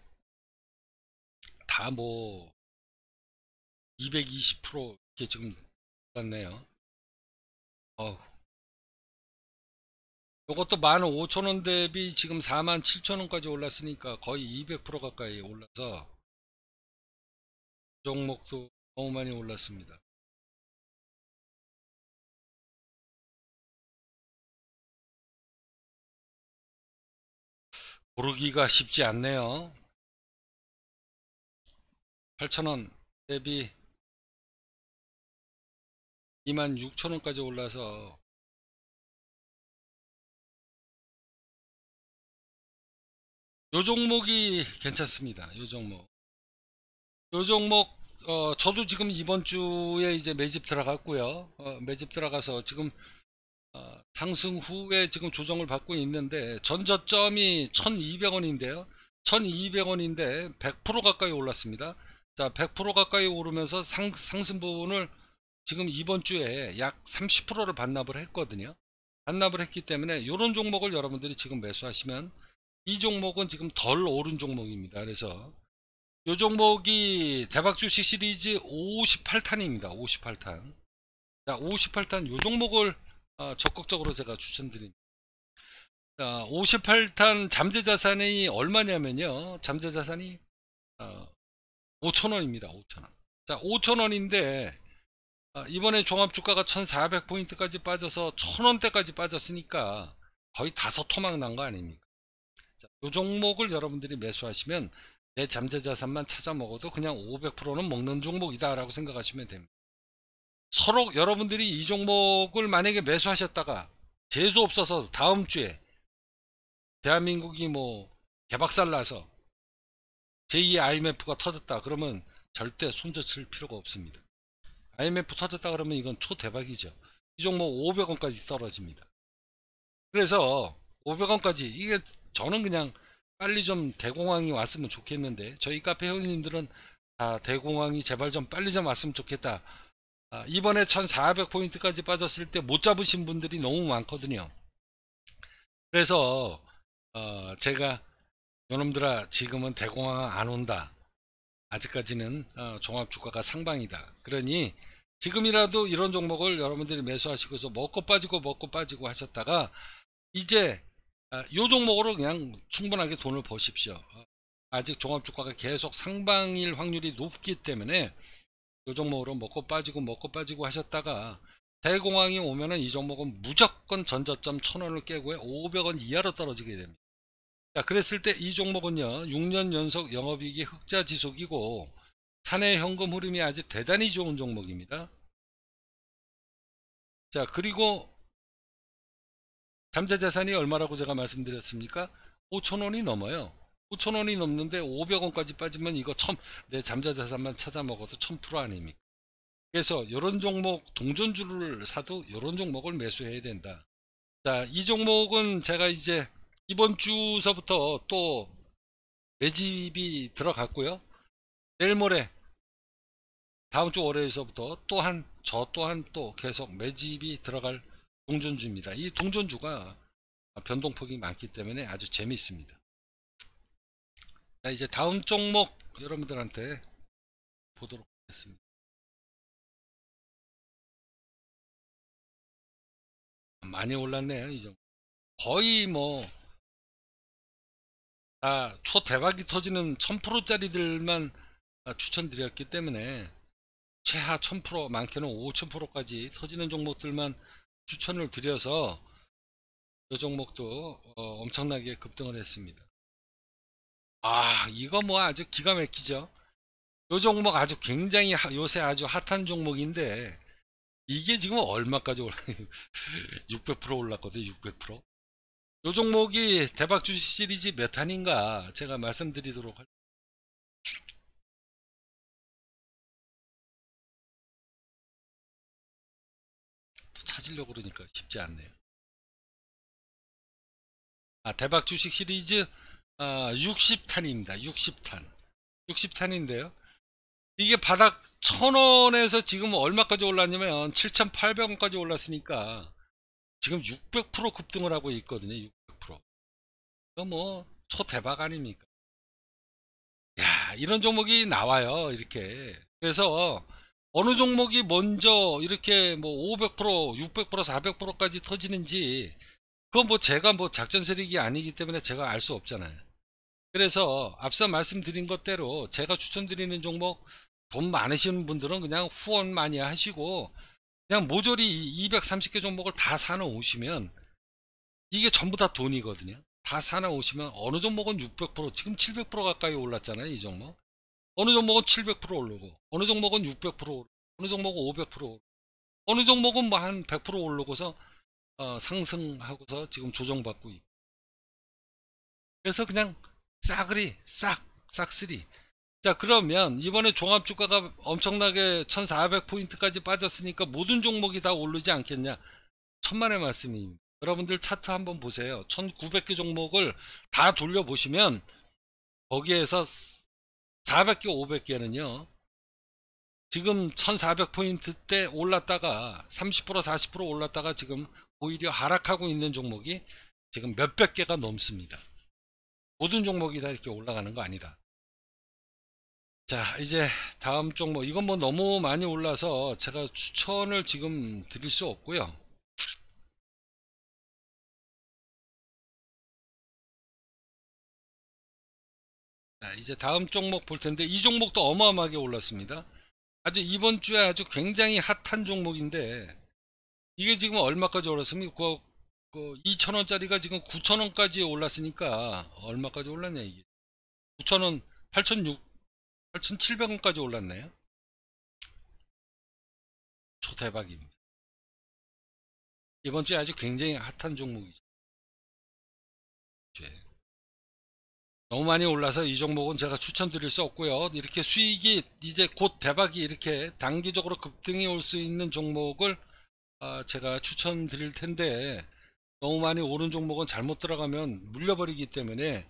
다뭐220% 이게 지금 같네요. 어우. 요것도 15,000원 대비 지금 47,000원까지 올랐으니까 거의 200% 가까이 올라서 종목도 너무 많이 올랐습니다. 고르기가 쉽지 않네요. 8,000원 대비 26,000원까지 올라서 요 종목이 괜찮습니다. 요 종목. 요 종목 어, 저도 지금 이번 주에 이제 매집 들어갔고요. 어, 매집 들어가서 지금 어, 상승 후에 지금 조정을 받고 있는데 전저점이 1200원인데요. 1200원인데 100% 가까이 올랐습니다. 자, 100% 가까이 오르면서 상, 상승 부분을 지금 이번 주에 약 30%를 반납을 했거든요. 반납을 했기 때문에 이런 종목을 여러분들이 지금 매수하시면 이 종목은 지금 덜 오른 종목입니다. 그래서 이 종목이 대박 주식 시리즈 58탄입니다. 58탄. 자, 58탄 이 종목을 어, 적극적으로 제가 추천드립니다. 자, 58탄 잠재 자산이 얼마냐면요. 잠재 자산이 5천원입니다. 어, 5천원. 원 자, 5천원인데 아, 이번에 종합주가가 1400포인트까지 빠져서 1000원대까지 빠졌으니까 거의 다섯 토막 난 거 아닙니까? 자, 이 종목을 여러분들이 매수하시면 내 잠재자산만 찾아 먹어도 그냥 500%는 먹는 종목이다 라고 생각하시면 됩니다. 서로 여러분들이 이 종목을 만약에 매수하셨다가 재수 없어서 다음 주에 대한민국이 뭐 개박살 나서 제2 IMF가 터졌다 그러면 절대 손 젖을 필요가 없습니다. IMF 터졌다 그러면 이건 초대박이죠. 이 종목 500원까지 뭐 떨어집니다. 그래서 500원까지 이게 저는 그냥 빨리 좀 대공황이 왔으면 좋겠는데 저희 카페 회원님들은 아, 대공황이 제발 좀 빨리 좀 왔으면 좋겠다. 아, 이번에 1400포인트까지 빠졌을 때 못 잡으신 분들이 너무 많거든요. 그래서 어, 제가 요놈들아 지금은 대공황 안 온다. 아직까지는 어, 종합주가가 상방이다. 그러니 지금이라도 이런 종목을 여러분들이 매수하시고서 먹고 빠지고 먹고 빠지고 하셨다가 이제 이 어, 종목으로 그냥 충분하게 돈을 버십시오. 아직 종합주가가 계속 상방일 확률이 높기 때문에 이 종목으로 먹고 빠지고 먹고 빠지고 하셨다가 대공황이 오면은 이 종목은 무조건 전저점 1 0 0 0원을 깨고 500원 이하로 떨어지게 됩니다. 자, 그랬을 때 이 종목은요, 6년 연속 영업이익이 흑자 지속이고, 사내 현금 흐름이 아주 대단히 좋은 종목입니다. 자, 그리고 잠자자산이 얼마라고 제가 말씀드렸습니까? 5천원이 넘어요. 5천원이 넘는데 500원까지 빠지면 이거 천, 내 잠자자산만 찾아 먹어도 1000% 아닙니까? 그래서 이런 종목 동전주를 사도 이런 종목을 매수해야 된다. 자, 이 종목은 제가 이제 이번 주서부터 또 매집이 들어갔고요. 내일 모레 다음 주 월요일서부터 또한 저 또한 또 계속 매집이 들어갈 동전주입니다. 이 동전주가 변동폭이 많기 때문에 아주 재미있습니다. 자, 이제 다음 종목 여러분들한테 보도록 하겠습니다. 많이 올랐네요. 이 정도. 거의 뭐 아, 초 대박이 터지는 1000%짜리들만 아, 추천드렸기 때문에 최하 1000% 많게는 5000%까지 터지는 종목들만 추천을 드려서 이 종목도 어, 엄청나게 급등을 했습니다. 아 이거 뭐 아주 기가 막히죠. 이 종목 아주 굉장히 하, 요새 아주 핫한 종목인데 이게 지금 얼마까지 올라 600% 올랐거든요. 600%. 요 종목이 대박 주식 시리즈 몇탄인가 제가 말씀드리도록 할요 찾으려고 그러니까 쉽지 않네요. 아, 대박 주식 시리즈 어, 아, 60탄입니다. 60탄. 60탄인데요. 이게 바닥 1000원에서 지금 얼마까지 올랐냐면 7800원까지 올랐으니까 지금 600% 급등을 하고 있거든요. 600%. 그뭐 초대박 아닙니까? 야 이런 종목이 나와요. 이렇게 그래서 어느 종목이 먼저 이렇게 뭐 500%, 600%, 400%까지 터지는지 그건 뭐 제가 뭐 작전 세력이 아니기 때문에 제가 알 수 없잖아요. 그래서 앞서 말씀드린 것대로 제가 추천드리는 종목 돈많으신 분들은 그냥 후원 많이 하시고 그냥 모조리 230개 종목을 다 사놓으시면 이게 전부 다 돈이거든요. 다 사놓으시면 어느 종목은 600% 지금 700% 가까이 올랐잖아요. 이 종목. 어느 종목은 700% 오르고 어느 종목은 600% 오르고 어느 종목은 500% 오르고 어느 종목은 뭐 한 100% 오르고서 어, 상승하고서 지금 조정받고 있고 그래서 그냥 싸그리 싹 싹쓸이 자 그러면 이번에 종합주가가 엄청나게 1400포인트까지 빠졌으니까 모든 종목이 다 오르지 않겠냐 천만의 말씀입니다 여러분들 차트 한번 보세요 1900개 종목을 다 돌려보시면 거기에서 400개 500개는요 지금 1400포인트 때 올랐다가 30% 40% 올랐다가 지금 오히려 하락하고 있는 종목이 지금 몇백 개가 넘습니다 모든 종목이 다 이렇게 올라가는 거 아니다 자 이제 다음 종목 뭐, 이건 뭐 너무 많이 올라서 제가 추천을 지금 드릴 수 없고요 자 이제 다음 종목 볼 텐데 이 종목도 어마어마하게 올랐습니다 아주 이번 주에 아주 굉장히 핫한 종목인데 이게 지금 얼마까지 올랐습니까 그 2천원짜리가 그 지금 9천원까지 올랐으니까 얼마까지 올랐냐 이게 9천원 8,600진 700원까지 올랐네요. 초대박입니다. 이번 주에 아주 굉장히 핫한 종목이죠. 네. 너무 많이 올라서 이 종목은 제가 추천드릴 수 없고요. 이렇게 수익이 이제 곧 대박이 이렇게 단기적으로 급등이 올 수 있는 종목을 아, 제가 추천드릴 텐데 너무 많이 오른 종목은 잘못 들어가면 물려버리기 때문에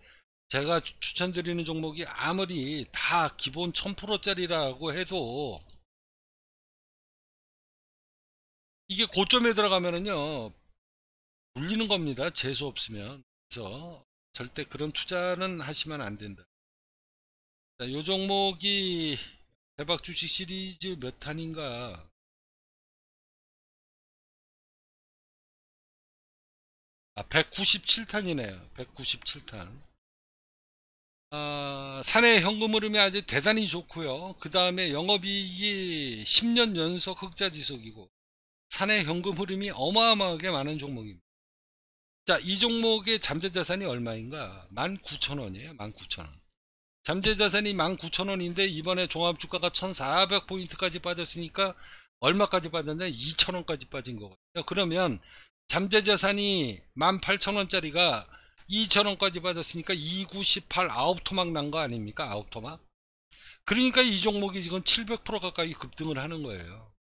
제가 추천드리는 종목이 아무리 다 기본 1000%짜리라고 해도 이게 고점에 들어가면은요 물리는 겁니다 재수 없으면 그래서 절대 그런 투자는 하시면 안 된다 자, 요 종목이 대박 주식 시리즈 몇탄인가아 197탄이네요 197탄 어, 사내 현금 흐름이 아주 대단히 좋고요. 그 다음에 영업이익이 10년 연속 흑자 지속이고 사내 현금 흐름이 어마어마하게 많은 종목입니다. 자, 이 종목의 잠재자산이 얼마인가? 19,000원이에요. 19,000원. 잠재자산이 19,000원인데 이번에 종합주가가 1,400포인트까지 빠졌으니까 얼마까지 빠졌냐? 2,000원까지 빠진 거거든요. 그러면 잠재자산이 18,000원짜리가 2천원까지 받았으니까298 아홉토막 난 거 아닙니까? 아홉토막. 그러니까 이 종목이 지금 700% 가까이 급등을 하는 거예요.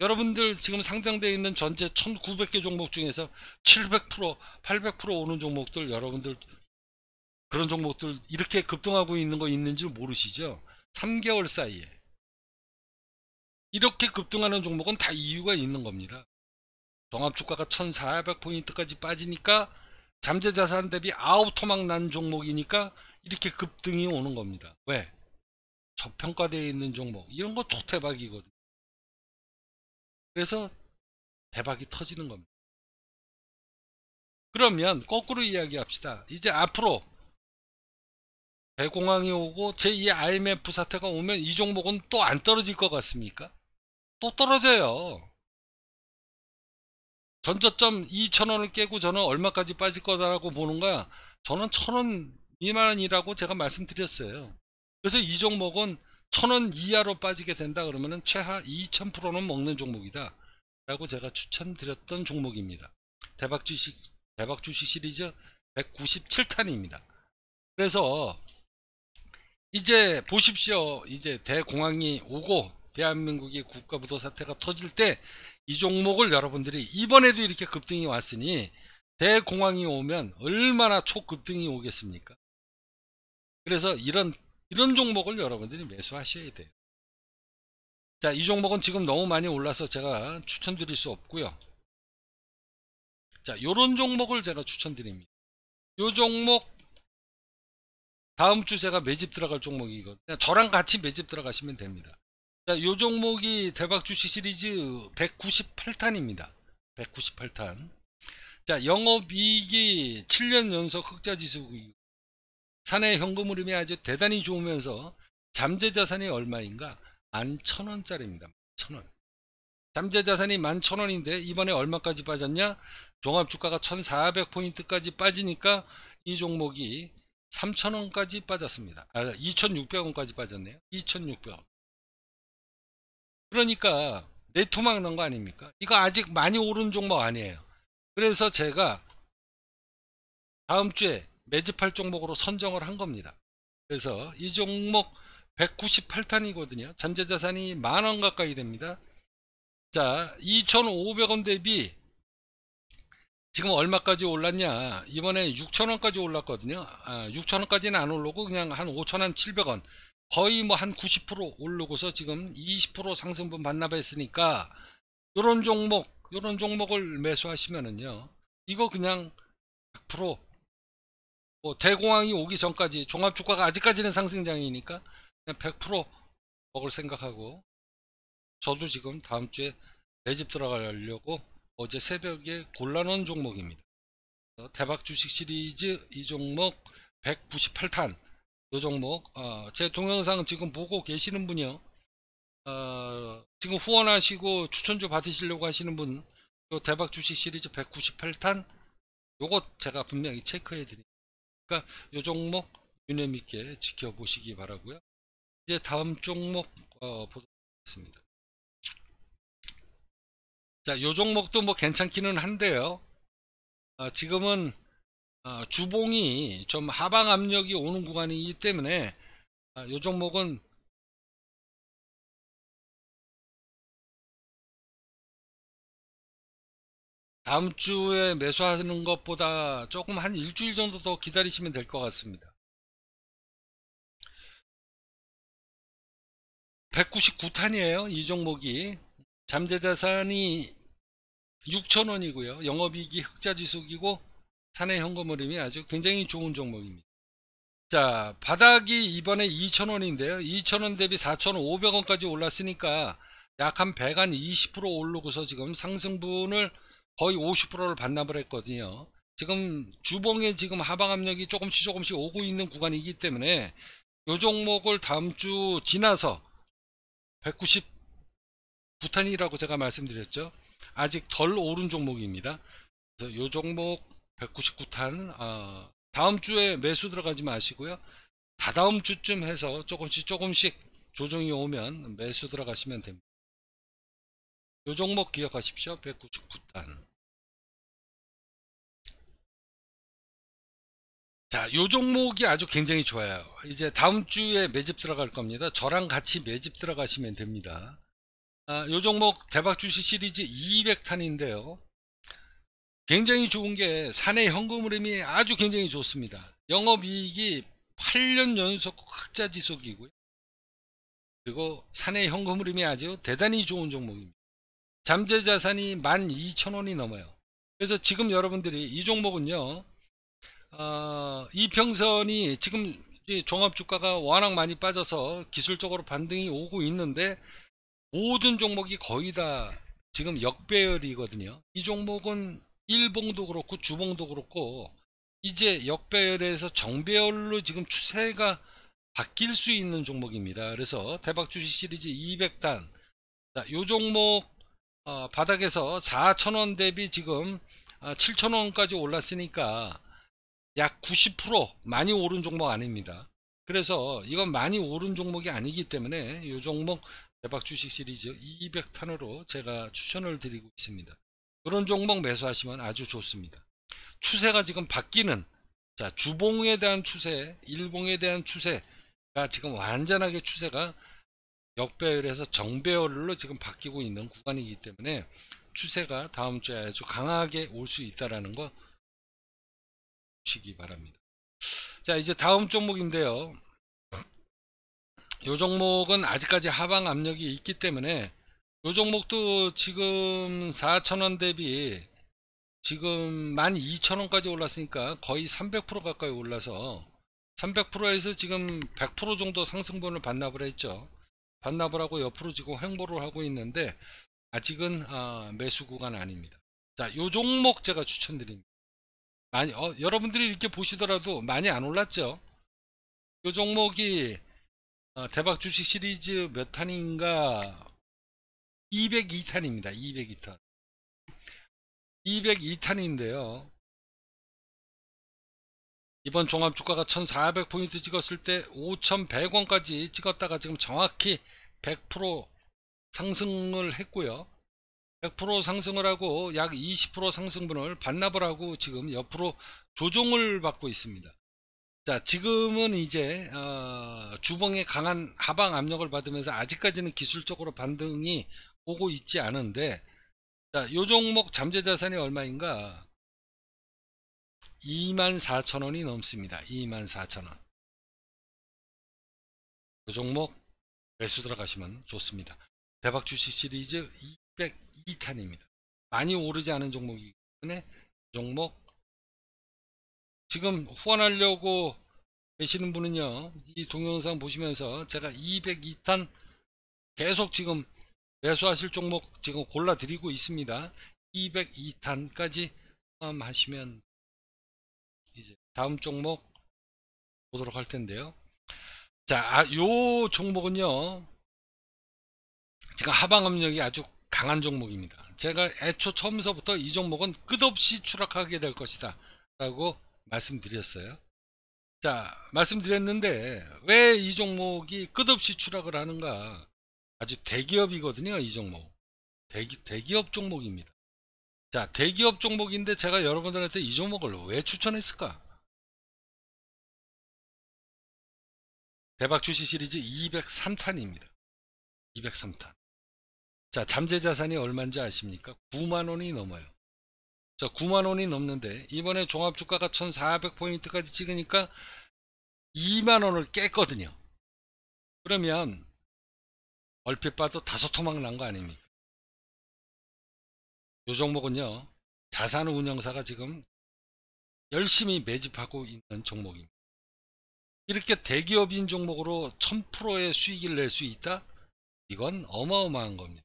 여러분들 지금 상장되어 있는 전체 1900개 종목 중에서 700% 800% 오는 종목들 여러분들 그런 종목들 이렇게 급등하고 있는 거 있는지 모르시죠? 3개월 사이에 이렇게 급등하는 종목은 다 이유가 있는 겁니다. 종합주가가 1400포인트까지 빠지니까 잠재자산 대비 아홉 토막 난 종목이니까 이렇게 급등이 오는 겁니다. 왜? 저평가되어 있는 종목 이런 거 초대박이거든요. 그래서 대박이 터지는 겁니다. 그러면 거꾸로 이야기합시다. 이제 앞으로 대공황이 오고 제2 IMF 사태가 오면 이 종목은 또 안 떨어질 것 같습니까? 또 떨어져요. 전저점 2천원을 깨고 저는 얼마까지 빠질 거다라고 보는 가 저는 천원 미만이라고 제가 말씀드렸어요. 그래서 이 종목은 천원 이하로 빠지게 된다 그러면은 최하 2,000%는 먹는 종목이다. 라고 제가 추천드렸던 종목입니다. 대박 주식, 대박 주식 시리즈 197탄입니다. 그래서 이제 보십시오. 이제 대공황이 오고 대한민국의 국가부도 사태가 터질 때이 종목을 여러분들이 이번에도 이렇게 급등이 왔으니 대공황이 오면 얼마나 초급등이 오겠습니까? 그래서 이런 이런 종목을 여러분들이 매수하셔야 돼요. 자, 이 종목은 지금 너무 많이 올라서 제가 추천드릴 수 없고요. 자, 요런 종목을 제가 추천드립니다. 요 종목 다음 주 제가 매집 들어갈 종목이거든요. 저랑 같이 매집 들어가시면 됩니다. 자, 요 종목이 대박 주식 시리즈 198탄입니다. 198탄. 자, 영업이익이 7년 연속 흑자지수고 이 사내 현금 흐름이 아주 대단히 좋으면서 잠재자산이 얼마인가? 1천원짜리입니다1원 잠재자산이 11,000원인데 이번에 얼마까지 빠졌냐? 종합주가가 1,400포인트까지 빠지니까 이 종목이 3,000원까지 빠졌습니다. 아, 2,600원까지 빠졌네요. 2,600원. 그러니까 내 토막 난거 아닙니까? 이거 아직 많이 오른 종목 아니에요. 그래서 제가 다음 주에 매집할 종목으로 선정을 한 겁니다. 그래서 이 종목 198탄이거든요. 전재자산이만 원 가까이 됩니다. 자, 2,500원 대비 지금 얼마까지 올랐냐? 이번에 6,000원까지 올랐거든요. 아, 6,000원까지는 안 올르고 그냥 한 5,700원. 거의 뭐 한 90% 오르고서 지금 20% 상승분 반납했으니까 요런 종목 요런 종목을 매수하시면은요 이거 그냥 100%뭐 대공황이 오기 전까지 종합주가가 아직까지는 상승장이니까 그냥 100% 먹을 생각하고 저도 지금 다음 주에 내 집 들어가려고 어제 새벽에 골라놓은 종목입니다 대박 주식 시리즈 이 종목 198탄 요 종목 어, 제 동영상 지금 보고 계시는 분이요 어, 지금 후원하시고 추천주 받으시려고 하시는 분요 대박 주식 시리즈 198탄 요것 제가 분명히 체크해 드립니다 그러니까 요 종목 유념 있게 지켜보시기 바라고요 이제 다음 종목 어, 보도록 하겠습니다 자요 종목도 뭐 괜찮기는 한데요 어, 지금은 어, 주봉이 좀 하방 압력이 오는 구간이기 때문에 이 아, 종목은 다음 주에 매수하는 것보다 조금 한 일주일 정도 더 기다리시면 될 것 같습니다. 199탄이에요. 이 종목이 잠재자산이 6천원이고요 영업이익이 흑자지속이고 사내 현금 흐름이 아주 굉장히 좋은 종목입니다. 자 바닥이 이번에 2천원인데요2천원 대비 4,500원까지 올랐으니까 약 한100한20% 오르고서 지금 상승분을 거의 50%를 반납을 했거든요. 지금 주봉에 지금 하방 압력이 조금씩 조금씩 오고 있는 구간이기 때문에 요 종목을 다음 주 지나서 190 부탄이라고 제가 말씀드렸죠. 아직 덜 오른 종목입니다. 그래서 요 종목 199탄 어, 다음 주에 매수 들어가지 마시고요. 다다음 주쯤 해서 조금씩 조금씩 조정이 오면 매수 들어가시면 됩니다. 요 종목 기억하십시오. 199탄. 자, 요 종목이 아주 굉장히 좋아요. 이제 다음 주에 매집 들어갈 겁니다. 저랑 같이 매집 들어가시면 됩니다. 아, 요 종목 대박 주식 시리즈 200탄인데요. 굉장히 좋은 게 사내 현금 흐름이 아주 굉장히 좋습니다. 영업이익이 8년 연속 흑자 지속이고요. 그리고 사내 현금 흐름이 아주 대단히 좋은 종목입니다. 잠재 자산이 12,000원이 넘어요. 그래서 지금 여러분들이 이 종목은요. 어, 이 평선이 지금 종합 주가가 워낙 많이 빠져서 기술적으로 반등이 오고 있는데 모든 종목이 거의 다 지금 역배열이거든요. 이 종목은 일봉도 그렇고 주봉도 그렇고 이제 역배열에서 정배열로 지금 추세가 바뀔 수 있는 종목입니다. 그래서 대박 주식 시리즈 200단 요 종목 어, 바닥에서 4천원 대비 지금 7천원까지 아, 올랐으니까 약 90% 많이 오른 종목 아닙니다. 그래서 이건 많이 오른 종목이 아니기 때문에 요 종목 대박 주식 시리즈 200탄으로 제가 추천을 드리고 있습니다. 이런 종목 매수하시면 아주 좋습니다. 추세가 지금 바뀌는 자 주봉에 대한 추세, 일봉에 대한 추세가 지금 완전하게 추세가 역배열에서 정배열로 지금 바뀌고 있는 구간이기 때문에 추세가 다음 주에 아주 강하게 올 수 있다라는 거 보시기 바랍니다. 자 이제 다음 종목인데요. 이 종목은 아직까지 하방 압력이 있기 때문에 요 종목도 지금 4천원 대비 지금 12,000원까지 올랐으니까 거의 300% 가까이 올라서 300%에서 지금 100% 정도 상승분을 반납을 했죠. 반납을 하고 옆으로 지금 횡보를 하고 있는데 아직은 아, 매수 구간 아닙니다. 자, 요 종목 제가 추천드립니다. 많이 어, 여러분들이 이렇게 보시더라도 많이 안 올랐죠. 요 종목이 어, 대박 주식 시리즈 몇 탄인가 202탄입니다. 202탄. 202탄인데요. 이번 종합주가가 1400포인트 찍었을 때 5100원까지 찍었다가 지금 정확히 100% 상승을 했고요. 100% 상승을 하고 약 20% 상승분을 반납을 하고 지금 옆으로 조정을 받고 있습니다. 자 지금은 이제 어, 주봉의 강한 하방 압력을 받으면서 아직까지는 기술적으로 반등이 보고 있지 않은데 자, 요 종목 잠재 자산이 얼마인가? 24,000원이 넘습니다. 24,000원. 요 종목 매수 들어가시면 좋습니다. 대박 주식 시리즈 202탄입니다. 많이 오르지 않은 종목이기 때문에 종목 지금 후원하려고 계시는 분은요. 이 동영상 보시면서 제가 202탄 계속 지금 매수하실 종목 지금 골라드리고 있습니다. 2 0 2탄까지 포함하시면 이제 다음 종목 보도록 할 텐데요. 자, 아, 요 종목은요. 지금 하방 압력이 아주 강한 종목입니다. 제가 애초 처음서부터 이 종목은 끝없이 추락하게 될 것이다. 라고 말씀드렸어요. 자, 말씀드렸는데 왜 이 종목이 끝없이 추락을 하는가? 아주 대기업이거든요. 이 종목. 대기, 대기업 종목입니다. 자, 대기업 종목인데 제가 여러분들한테 이 종목을 왜 추천했을까? 대박 주시 시리즈 203탄입니다. 203탄. 자, 잠재 자산이 얼마인지 아십니까? 9만 원이 넘어요. 자, 9만 원이 넘는데 이번에 종합 주가가 1,400포인트까지 찍으니까 2만 원을 깼거든요. 그러면 얼핏 봐도 다소 토막난 거 아닙니까? 요 종목은요. 자산운용사가 지금 열심히 매집하고 있는 종목입니다. 이렇게 대기업인 종목으로 1000%의 수익을 낼 수 있다? 이건 어마어마한 겁니다.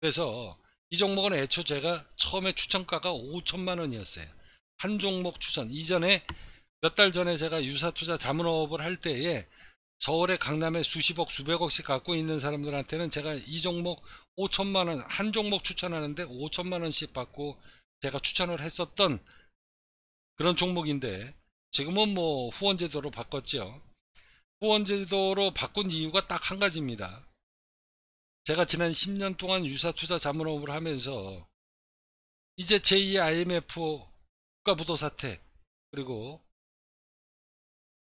그래서 이 종목은 애초 제가 처음에 추천가가 5천만 원이었어요. 한 종목 추천 이전에 몇 달 전에 제가 유사투자 자문업을 할 때에 서울의 강남에 수십억 수백억씩 갖고 있는 사람들한테는 제가 이 종목 5천만 원 한 종목 추천하는데 5천만 원씩 받고 제가 추천을 했었던 그런 종목인데 지금은 뭐 후원 제도로 바꿨죠. 후원 제도로 바꾼 이유가 딱 한 가지입니다. 제가 지난 10년 동안 유사 투자 자문업을 하면서 이제 제2의 IMF 국가부도 사태 그리고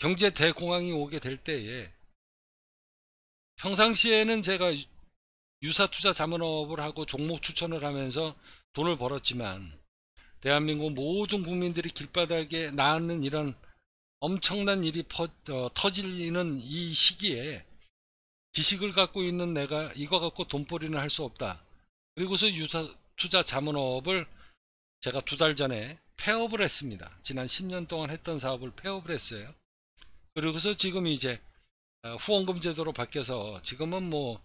경제 대공황이 오게 될 때에 평상시에는 제가 유사 투자 자문업을 하고 종목 추천을 하면서 돈을 벌었지만 대한민국 모든 국민들이 길바닥에 낳앉는 이런 엄청난 일이 퍼, 어, 터지는 이 시기에 지식을 갖고 있는 내가 이거 갖고 돈벌이는 할 수 없다. 그리고서 유사 투자 자문업을 제가 두 달 전에 폐업을 했습니다. 지난 10년 동안 했던 사업을 폐업을 했어요. 그리고서 지금 이제 어, 후원금 제도로 바뀌어서 지금은 뭐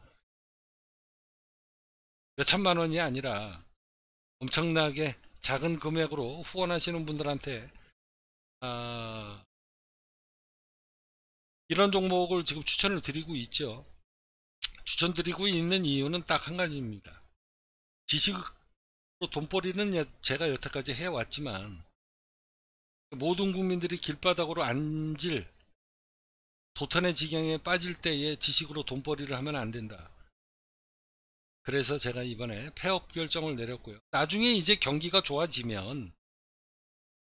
몇천만 원이 아니라 엄청나게 작은 금액으로 후원하시는 분들한테 아 이런 종목을 지금 추천을 드리고 있죠 추천드리고 있는 이유는 딱 한 가지입니다 지식으로 돈벌이는 제가 여태까지 해왔지만 모든 국민들이 길바닥으로 앉을 도탄의 지경에 빠질 때에 지식으로 돈벌이를 하면 안 된다. 그래서 제가 이번에 폐업 결정을 내렸고요. 나중에 이제 경기가 좋아지면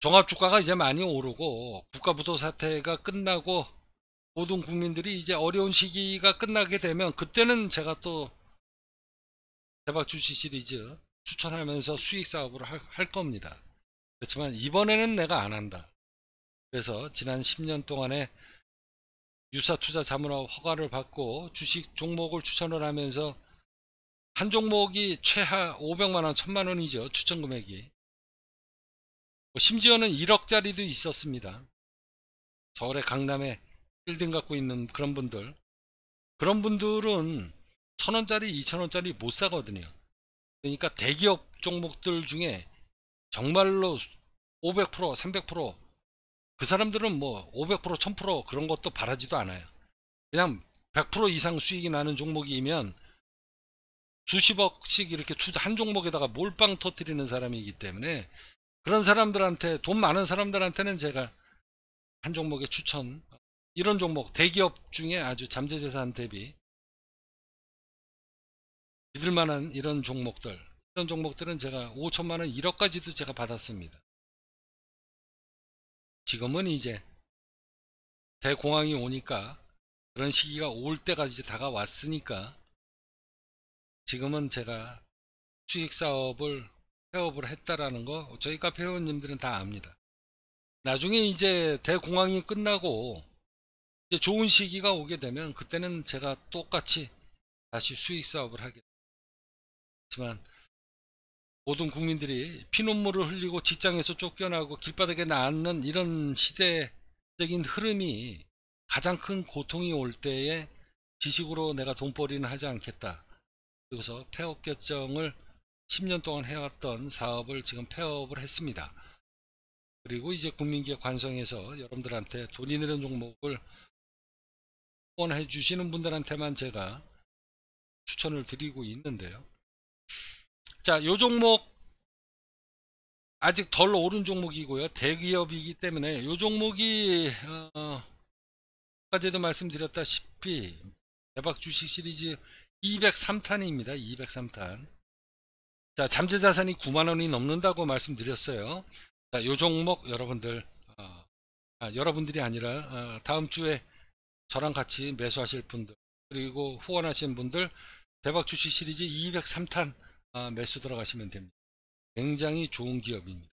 종합주가가 이제 많이 오르고 국가부도 사태가 끝나고 모든 국민들이 이제 어려운 시기가 끝나게 되면 그때는 제가 또 대박 주시 시리즈 추천하면서 수익 사업을 할, 겁니다. 그렇지만 이번에는 내가 안 한다. 그래서 지난 10년 동안에 유사투자 자문업 허가를 받고 주식 종목을 추천을 하면서 한 종목이 최하 500만원 1000만원이죠 추천금액이 뭐 심지어는 1억짜리도 있었습니다 서울의 강남에 빌딩 갖고 있는 그런 분들 그런 분들은 1 0 0 0원짜리2 0 0 0원짜리못 사거든요 그러니까 대기업 종목들 중에 정말로 500% 300%그 사람들은 뭐 500% 1000% 그런 것도 바라지도 않아요. 그냥 100% 이상 수익이 나는 종목이면 수십억씩 이렇게 투자 한 종목에다가 몰빵 터트리는 사람이기 때문에 그런 사람들한테 돈 많은 사람들한테는 제가 한 종목의 추천 이런 종목 대기업 중에 아주 잠재재산 대비 믿을 만한 이런 종목들 이런 종목들은 제가 5천만 원 1억까지도 제가 받았습니다. 지금은 이제 대공황이 오니까 그런 시기가 올 때가 이제 다가왔으니까 지금은 제가 수익 사업을 폐업을 했다라는 거 저희 카페 회원님들은 다 압니다. 나중에 이제 대공황이 끝나고 이제 좋은 시기가 오게 되면 그때는 제가 똑같이 다시 수익 사업을 하겠지만 모든 국민들이 피눈물을 흘리고 직장에서 쫓겨나고 길바닥에 나앉는 이런 시대적인 흐름이 가장 큰 고통이 올 때에 지식으로 내가 돈벌이는 하지 않겠다. 그리고서 폐업 결정을 10년 동안 해왔던 사업을 지금 폐업을 했습니다. 그리고 이제 국민기업 관성에서 여러분들한테 돈이 내는 종목을 후원해 주시는 분들한테만 제가 추천을 드리고 있는데요. 자, 요 종목 아직 덜 오른 종목이고요. 대기업이기 때문에 요 종목이 어, 까지도 말씀드렸다시피 대박 주식 시리즈 203탄입니다. 203탄. 자, 잠재 자산이 9만 원이 넘는다고 말씀드렸어요. 자, 요 종목 여러분들 어, 아, 여러분들이 아니라 어, 다음 주에 저랑 같이 매수하실 분들 그리고 후원하신 분들 대박 주식 시리즈 203탄 아, 매수 들어가시면 됩니다. 굉장히 좋은 기업입니다.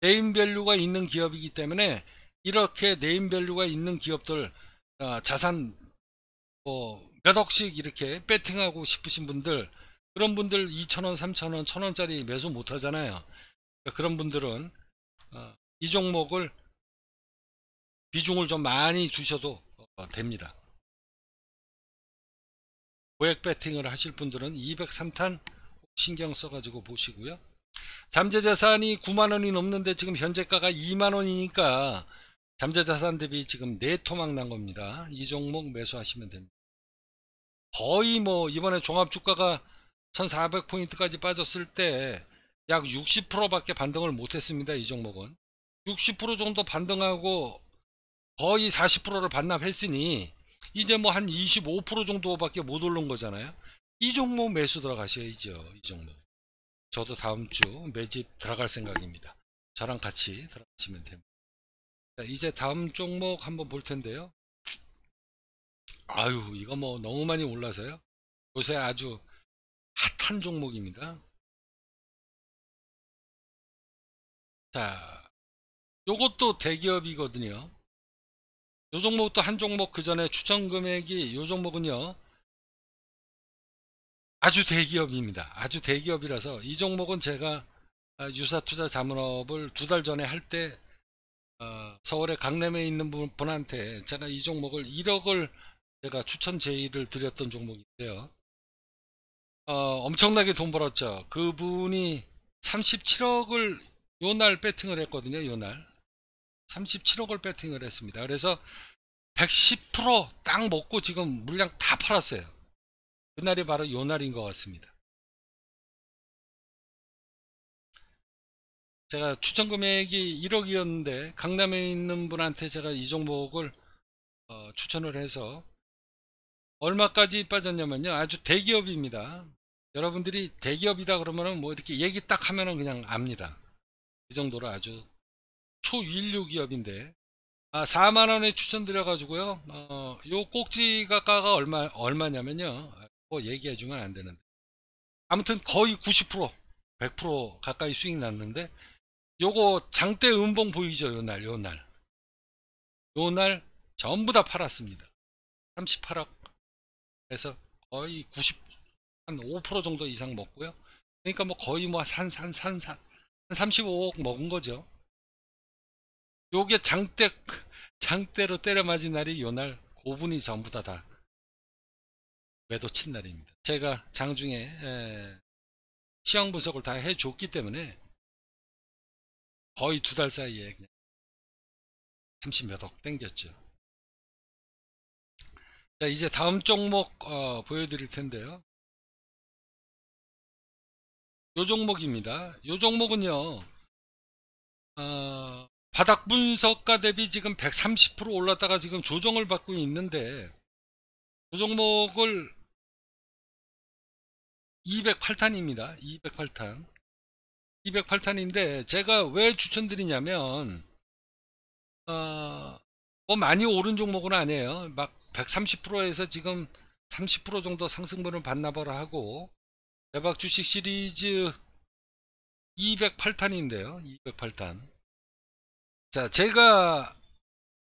네임밸류가 있는 기업이기 때문에 이렇게 네임밸류가 있는 기업들 아, 자산 뭐몇 억씩 이렇게 배팅하고 싶으신 분들 그런 분들 2천원 3천원 1천원짜리 매수 못하잖아요. 그러니까 그런 분들은 아, 이 종목을 비중을 좀 많이 두셔도 어, 됩니다. 고액 배팅을 하실 분들은 203탄 신경 써가지고 보시고요. 잠재자산이 9만원이 넘는데 지금 현재가가 2만원이니까 잠재자산 대비 지금 4토막 난 겁니다. 이 종목 매수하시면 됩니다. 거의 뭐 이번에 종합주가가 1400포인트까지 빠졌을 때 약 60%밖에 반등을 못했습니다. 이 종목은. 60% 정도 반등하고 거의 40%를 반납했으니 이제 뭐 한 25% 정도밖에 못 오른 거잖아요. 이 종목 매수 들어가셔야죠. 이 종목. 저도 다음 주 매집 들어갈 생각입니다. 저랑 같이 들어가시면 됩니다. 이제 다음 종목 한번 볼 텐데요. 아유, 이거 뭐 너무 많이 올라서요. 요새 아주 핫한 종목입니다. 자, 요것도 대기업이거든요. 요 종목도 한 종목 그 전에 추천 금액이 요 종목은요. 아주 대기업입니다. 아주 대기업이라서 이 종목은 제가 아, 유사투자 자문업을 두 달 전에 할때 어, 서울의 강남에 있는 분한테 제가 이 종목을 1억을 제가 추천 제의를 드렸던 종목인데요. 어, 엄청나게 돈 벌었죠. 그분이 37억을 요 날 배팅을 했거든요. 요날 37억을 배팅을 했습니다. 그래서 110%딱 먹고 지금 물량 다 팔았어요. 그날이 바로 요날인 것 같습니다. 제가 추천 금액이 1억이었는데 강남에 있는 분한테 제가 이 종목을 어, 추천을 해서 얼마까지 빠졌냐면요. 아주 대기업입니다. 여러분들이 대기업이다 그러면뭐 이렇게 얘기 딱 하면은 그냥 압니다. 이 정도로 아주 초일류 기업인데 아, 4만 원에 추천드려 가지고요. 어, 요 꼭지 가가가 얼마 얼마냐면요. 뭐 얘기해주면 안 되는데 아무튼 거의 90% 100% 가까이 수익 났는데 요거 장대 음봉 보이죠 요날 요날 요날 전부 다 팔았습니다 38억 해서 거의 90 한 5% 정도 이상 먹고요 그러니까 뭐 거의 뭐산산 산산 산, 산, 35억 먹은 거죠 요게 장대 장대로 때려 맞은 날이 요 날 고분이 전부 다다 다 외도친 날입니다. 제가 장중에 시황 분석을 다 해줬기 때문에 거의 두 달 사이에 30 몇 억 땡겼죠. 자, 이제 다음 종목 어, 보여드릴 텐데요. 요 종목입니다. 요 종목은요, 어, 바닥 분석가 대비 지금 130% 올랐다가 지금 조정을 받고 있는데, 요 종목을 208탄입니다. 208탄. 208탄인데 제가 왜 추천드리냐면 어, 뭐 많이 오른 종목은 아니에요. 막 130%에서 지금 30% 정도 상승분을 받나봐라 하고 대박 주식 시리즈 208탄인데요. 208탄. 자, 제가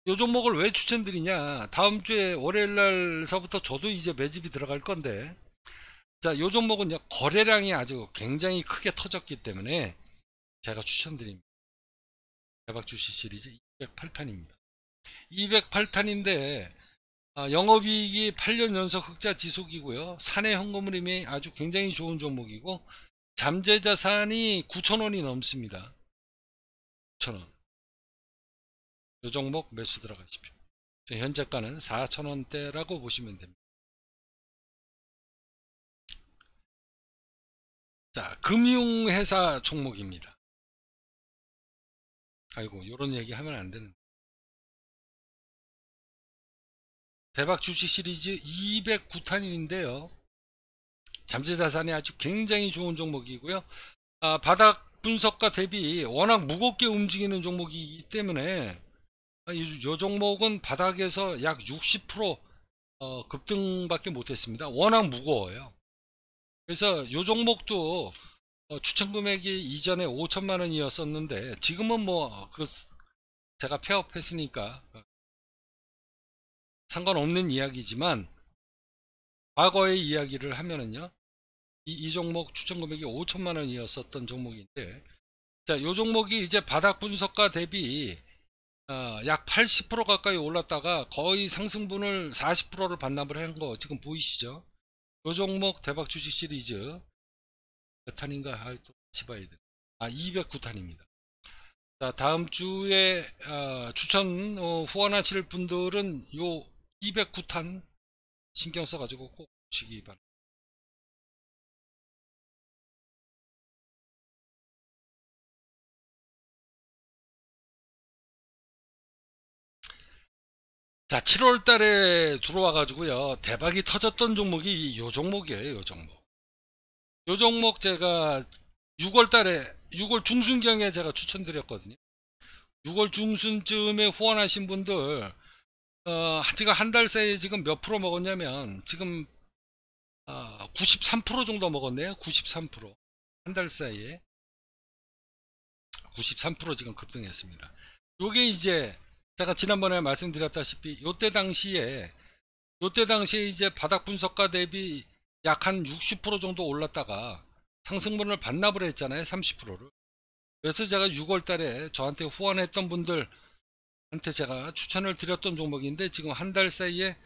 요 종목을 왜 추천드리냐? 다음 주에 월요일 날서부터 저도 이제 매집이 들어갈 건데 자, 요 종목은 거래량이 아주 굉장히 크게 터졌기 때문에 제가 추천드립니다. 대박 주시 시리즈 208탄입니다. 208탄인데 아, 영업이익이 8년 연속 흑자 지속이고요. 사내 현금흐름이 아주 굉장히 좋은 종목이고 잠재자산이 9천원이 넘습니다. 9천원 요 종목 매수 들어가십시오. 현재가는 4천원대라고 보시면 됩니다. 자, 금융회사 종목입니다. 아이고, 요런 얘기 하면 안 되는. 대박 주식 시리즈 209탄인데요. 잠재자산이 아주 굉장히 좋은 종목이고요. 아, 바닥 분석과 대비 워낙 무겁게 움직이는 종목이기 때문에 아, 이 종목은 바닥에서 약 60% 어, 급등밖에 못했습니다. 워낙 무거워요. 그래서 요 종목도 어, 추천 금액이 이전에 5천만 원이었었는데 지금은 뭐 그 제가 폐업했으니까 어, 상관없는 이야기지만 과거의 이야기를 하면은요 이, 이 종목 추천 금액이 5천만 원이었었던 종목인데 자요 종목이 이제 바닥 분석과 대비 어, 약 80% 가까이 올랐다가 거의 상승분을 40%를 반납을 한 거 지금 보이시죠 요 종목 대박 주식 시리즈 몇 탄인가 하여튼 아, 같이 봐야 돼. 아 209탄입니다. 자 다음 주에 어, 추천 어, 후원하실 분들은 요 209탄 신경 써가지고 꼭 보시기 바랍니다. 자, 7월 달에 들어와 가지고요. 대박이 터졌던 종목이 요 종목이에요, 요 종목. 요 종목 제가 6월 달에 6월 중순경에 제가 추천드렸거든요. 6월 중순쯤에 후원하신 분들 어, 제가 한 달 사이에 지금 몇 프로 먹었냐면 지금 어, 93% 정도 먹었네요. 93%한 달 사이에 93% 지금 급등했습니다. 요게 이제 제가 지난번에 말씀드렸다시피 요 때 당시에 요 때 당시에 이제 바닥 분석가 대비 약 한 60% 정도 올랐다가 상승분을 반납을 했잖아요 30%를 그래서 제가 6월 달에 저한테 후원했던 분들한테 제가 추천을 드렸던 종목인데 지금 한 달 사이에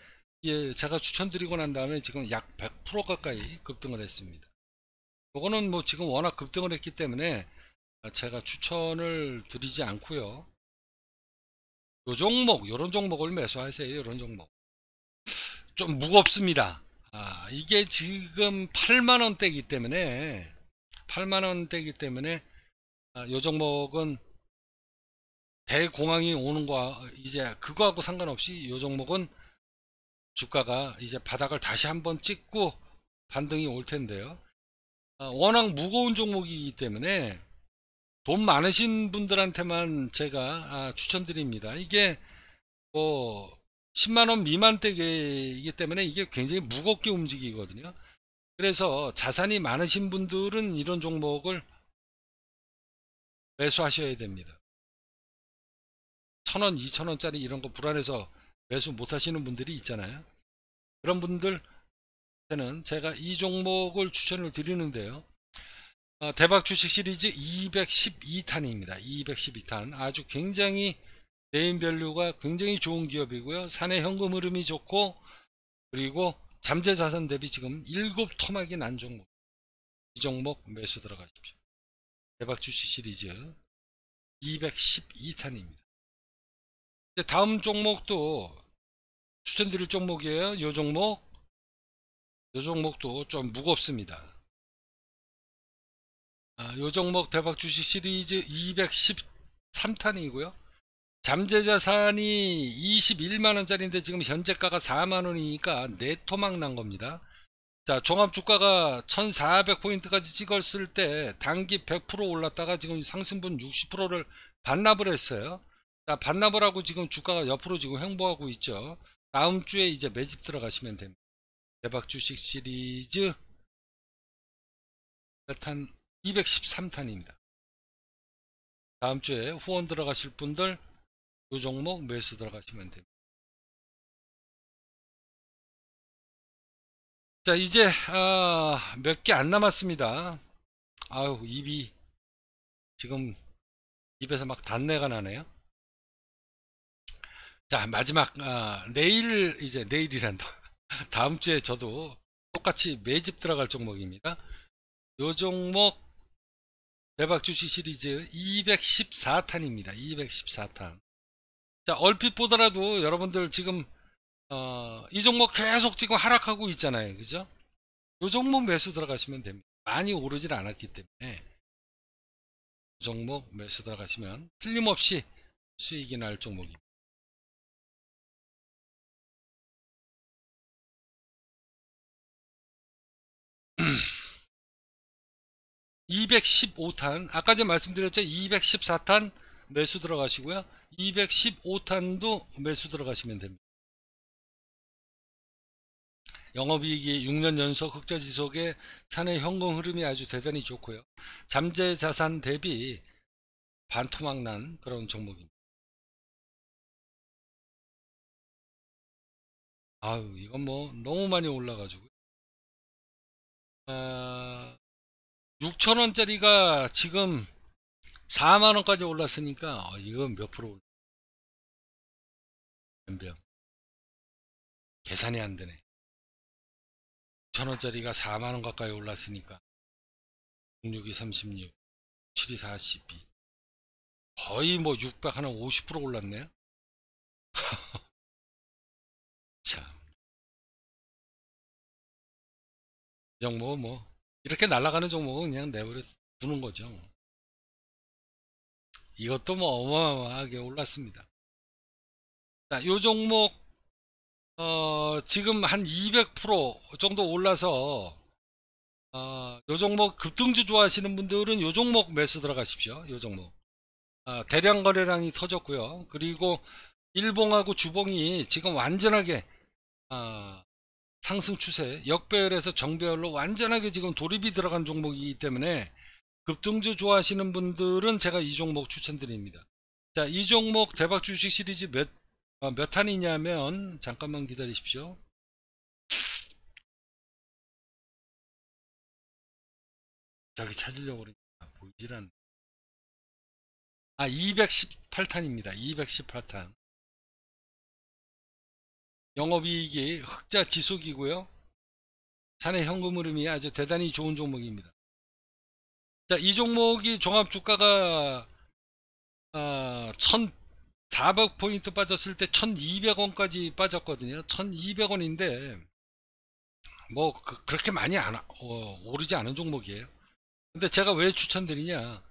예, 제가 추천드리고 난 다음에 지금 약 100% 가까이 급등을 했습니다 요거는뭐 지금 워낙 급등을 했기 때문에 제가 추천을 드리지 않고요 요 종목, 요런 종목을 매수하세요. 요런 종목. 좀 무겁습니다. 아, 이게 지금 8만원대이기 때문에, 8만원대이기 때문에, 아, 요 종목은 대공황이 오는 거와 이제 그거하고 상관없이 요 종목은 주가가 이제 바닥을 다시 한번 찍고 반등이 올 텐데요. 아, 워낙 무거운 종목이기 때문에 돈 많으신 분들한테만 제가 아, 추천드립니다. 이게 뭐 10만원 미만대이기 때문에 이게 굉장히 무겁게 움직이거든요. 그래서 자산이 많으신 분들은 이런 종목을 매수하셔야 됩니다. 천원, 이천원짜리 이런 거 불안해서 매수 못 하시는 분들이 있잖아요. 그런 분들한는 제가 이 종목을 추천을 드리는데요. 어, 대박 주식 시리즈 212탄입니다. 212탄 아주 굉장히 네인별류가 굉장히 좋은 기업이고요. 사내 현금 흐름이 좋고 그리고 잠재 자산 대비 지금 7토막이 난 종목 이 종목 매수 들어가십시오. 대박 주식 시리즈 212탄입니다. 다음 종목도 추천드릴 종목이에요. 이 종목 이 종목도 좀 무겁습니다. 아, 요종목 대박 주식 시리즈 213탄이고요. 잠재자산이 21만원짜리인데 지금 현재가가 4만원이니까 네토막 난 겁니다. 자 종합주가가 1400포인트까지 찍었을 때 단기 100% 올랐다가 지금 상승분 60%를 반납을 했어요. 자, 반납을 하고 지금 주가가 옆으로 지금 횡보하고 있죠. 다음 주에 이제 매집 들어가시면 됩니다. 대박 주식 시리즈 일단 213탄입니다. 다음 주에 후원 들어가실 분들 요 종목 매수 들어가시면 됩니다. 자 이제 아, 몇개 안 남았습니다. 아유 입이 지금 입에서 막 단내가 나네요. 자 마지막 아, 내일 이제 내일이란다. 다음 주에 저도 똑같이 매집 들어갈 종목입니다. 요 종목 대박 주식 시리즈 214탄입니다. 214탄. 자, 얼핏 보더라도 여러분들 지금, 어, 이 종목 계속 지금 하락하고 있잖아요. 그죠? 이 종목 매수 들어가시면 됩니다. 많이 오르질 않았기 때문에. 이 종목 매수 들어가시면 틀림없이 수익이 날 종목입니다. 215탄 아까 전에 말씀드렸죠 214탄 매수 들어가시고요 215탄도 매수 들어가시면 됩니다 영업이익이 6년 연속 흑자 지속에 사내 현금 흐름이 아주 대단히 좋고요 잠재 자산 대비 반토막난 그런 종목입니다 아유 이건 뭐 너무 많이 올라가지고 아... 6천원짜리가 지금 4만원까지 올랐으니까 어, 이건 몇 프로 올랐 연병 계산이 안 되네 6천원짜리가 4만원 가까이 올랐으니까 06이 36 7이 42 거의 뭐 600, 하나 50% 올랐네요 참이 정보 뭐 이렇게 날아가는 종목은 그냥 내버려 두는 거죠. 이것도 뭐 어마어마하게 올랐습니다. 자, 요 종목 어, 지금 한 200% 정도 올라서 어, 요 종목 급등주 좋아하시는 분들은 요 종목 매수 들어가십시오. 요 종목 어, 대량 거래량이 터졌고요. 그리고 일봉하고 주봉이 지금 완전하게 어, 상승 추세 역배열에서 정배열로 완전하게 지금 돌입이 들어간 종목이기 때문에 급등주 좋아하시는 분들은 제가 이 종목 추천드립니다 자이 종목 대박 주식 시리즈 몇, 아, 몇 탄이냐면 잠깐만 기다리십시오 자기 찾으려고 그러니까 보이질 않네 아 218탄입니다 218탄 영업이익이 흑자 지속이고요. 사내 현금 흐름이 아주 대단히 좋은 종목입니다. 자, 이 종목이 종합 주가가 어, 아, 1,400포인트 빠졌을 때 1,200원까지 빠졌거든요. 1,200원인데 뭐 그, 렇게 많이 안 어, 오르지 않은 종목이에요. 근데 제가 왜 추천드리냐?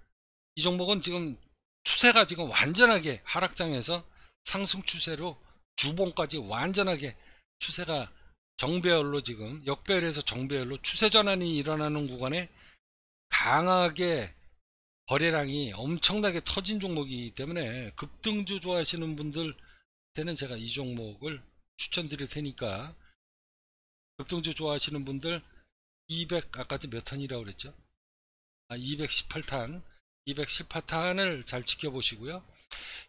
이 종목은 지금 추세가 지금 완전하게 하락장에서 상승 추세로 주봉까지 완전하게 추세가 정배열로 지금 역배열에서 정배열로 추세 전환이 일어나는 구간에 강하게 거래량이 엄청나게 터진 종목이기 때문에 급등주 좋아하시는 분들한테는 제가 이 종목을 추천드릴 테니까 급등주 좋아하시는 분들 200 아까 몇 탄이라고 그랬죠? 아, 218탄 218탄을 잘 지켜보시고요.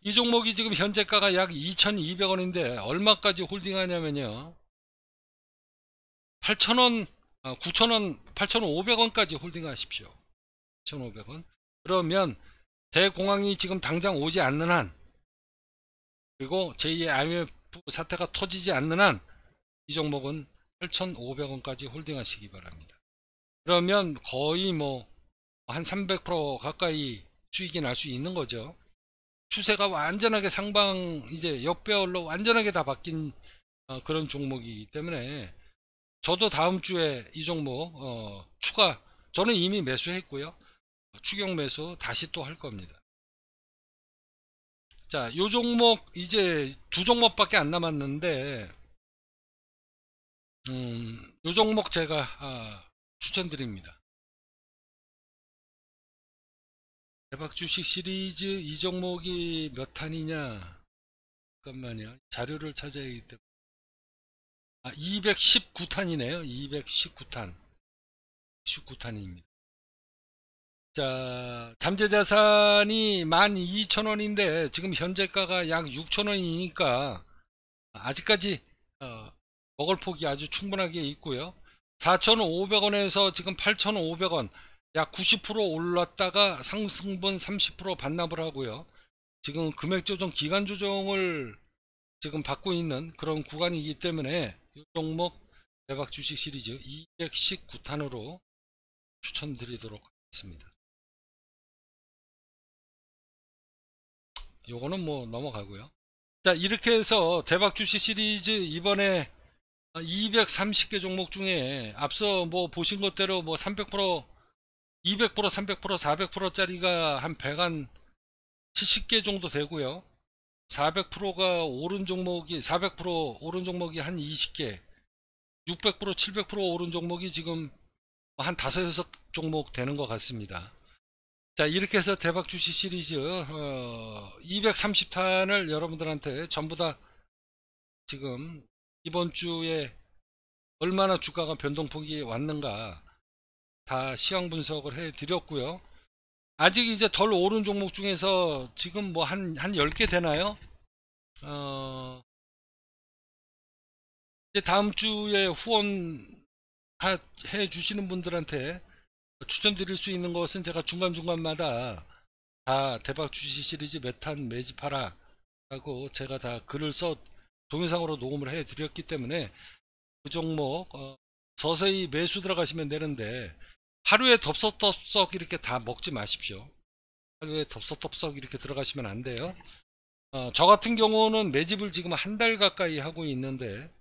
이 종목이 지금 현재가가 약 2200원인데 얼마까지 홀딩하냐면요 8,000원 9,000원 8,500원까지 홀딩하십시오 1 5 0 0원 그러면 대공황이 지금 당장 오지 않는 한 그리고 제2의 IMF 사태가 터지지 않는 한 이 종목은 8,500원까지 홀딩하시기 바랍니다 그러면 거의 뭐 한 300% 가까이 수익이 날 수 있는 거죠 추세가 완전하게 상방 이제 역배열로 완전하게 다 바뀐 어, 그런 종목이기 때문에 저도 다음 주에 이 종목 어, 추가 저는 이미 매수했고요 추경 매수 다시 또 할 겁니다 자요 종목 이제 두 종목밖에 안 남았는데 음, 요 종목 제가 아, 추천드립니다 대박 주식 시리즈 이 종목이 몇 한이냐 잠깐만요 자료를 찾아야 하기 때문에 아 219탄이네요 219탄 19탄입니다 자 잠재자산이 12,000원인데 지금 현재가가 약 6,000원이니까 아직까지 어, 먹을 폭이 아주 충분하게 있고요 4,500원에서 지금 8,500원 약90% 올랐다가 상승분 30% 반납을 하고요. 지금 금액 조정 기간 조정을 지금 받고 있는 그런 구간이기 때문에 이 종목 대박 주식 시리즈 219탄으로 추천드리도록 하겠습니다. 요거는 뭐 넘어가고요. 자 이렇게 해서 대박 주식 시리즈 이번에 230개 종목 중에 앞서 뭐 보신 것대로 뭐300% 200% 300% 400%짜리가 한100한 70개 정도 되고요 400%가 오른 종목이 400% 오른 종목이 한 20개 600% 700% 오른 종목이 지금 한 5, 6 종목 되는 것 같습니다 자 이렇게 해서 대박 주식 시리즈 어, 230탄을 여러분들한테 전부 다 지금 이번 주에 얼마나 주가가 변동폭이 왔는가 다 시황 분석을 해 드렸고요. 아직 이제 덜 오른 종목 중에서 지금 뭐 한한 10개 되나요? 어 이제 다음 주에 후원 해 주시는 분들한테 추천드릴 수 있는 것은 제가 중간중간마다 다 대박 주식 시리즈 메탄 매집하라 라고 제가 다 글을 써 동영상으로 녹음을 해 드렸기 때문에 그 종목 어, 서서히 매수 들어가시면 되는데 하루에 덥석덥석 이렇게 다 먹지 마십시오. 하루에 덥석덥석 이렇게 들어가시면 안 돼요. 어, 저 같은 경우는 매집을 지금 한 달 가까이 하고 있는데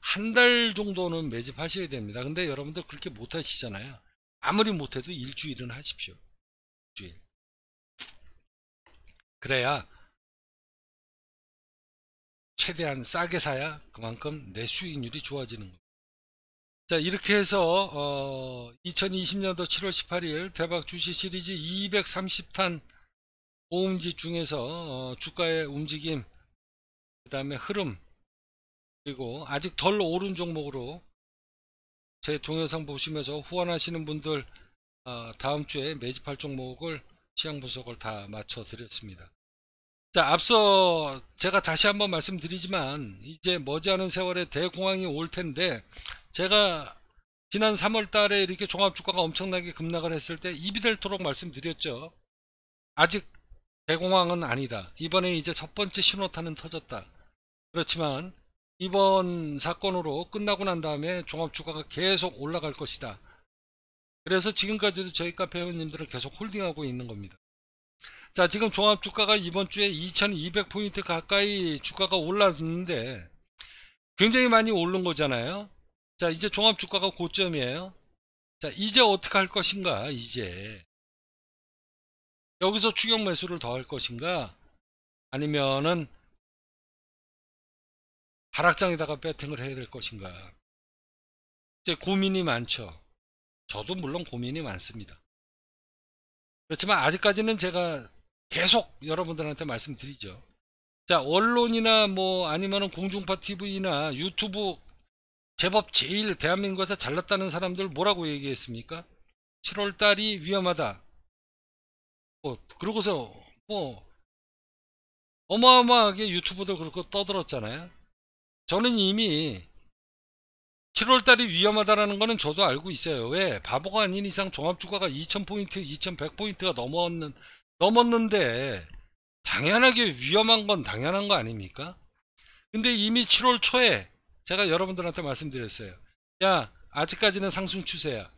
한 달 정도는 매집하셔야 됩니다. 근데 여러분들 그렇게 못 하시잖아요. 아무리 못해도 일주일은 하십시오. 일주일. 그래야 최대한 싸게 사야 그만큼 내 수익률이 좋아지는 거예요. 자 이렇게 해서 어 2020년도 7월 18일 대박 주식 시리즈 230탄 보험지 중에서 어 주가의 움직임 그 다음에 흐름 그리고 아직 덜 오른 종목으로 제 동영상 보시면서 후원하시는 분들 어 다음 주에 매집할 종목을 시향 분석을 다 맞춰 드렸습니다 자 앞서 제가 다시 한번 말씀드리지만 이제 머지않은 세월에 대공황이 올 텐데 제가 지난 3월 달에 이렇게 종합 주가가 엄청나게 급락을 했을 때 입이 될도록 말씀드렸죠. 아직 대공황은 아니다. 이번에 이제 첫 번째 신호탄은 터졌다. 그렇지만 이번 사건으로 끝나고 난 다음에 종합 주가가 계속 올라갈 것이다. 그래서 지금까지도 저희 카페 회원님들을 계속 홀딩하고 있는 겁니다. 자, 지금 종합 주가가 이번 주에 2200포인트 가까이 주가가 올랐는데 굉장히 많이 오른 거잖아요. 자 이제 종합주가가 고점이에요 자 이제 어떻게 할 것인가 이제 여기서 추격 매수를 더 할 것인가 아니면은 하락장에다가 배팅을 해야 될 것인가 이제 고민이 많죠 저도 물론 고민이 많습니다 그렇지만 아직까지는 제가 계속 여러분들한테 말씀드리죠 자 언론이나 뭐 아니면은 공중파 TV나 유튜브 제법 제일 대한민국에서 잘났다는 사람들 뭐라고 얘기했습니까? 7월 달이 위험하다. 뭐 그러고서 뭐 어마어마하게 유튜브도 그렇고 떠들었잖아요. 저는 이미 7월 달이 위험하다라는 거는 저도 알고 있어요. 왜? 바보가 아닌 이상 종합주가가 2000포인트, 2100포인트가 넘었는, 넘었는데 당연하게 위험한 건 당연한 거 아닙니까? 근데 이미 7월 초에 제가 여러분들한테 말씀드렸어요. 야, 아직까지는 상승 추세야.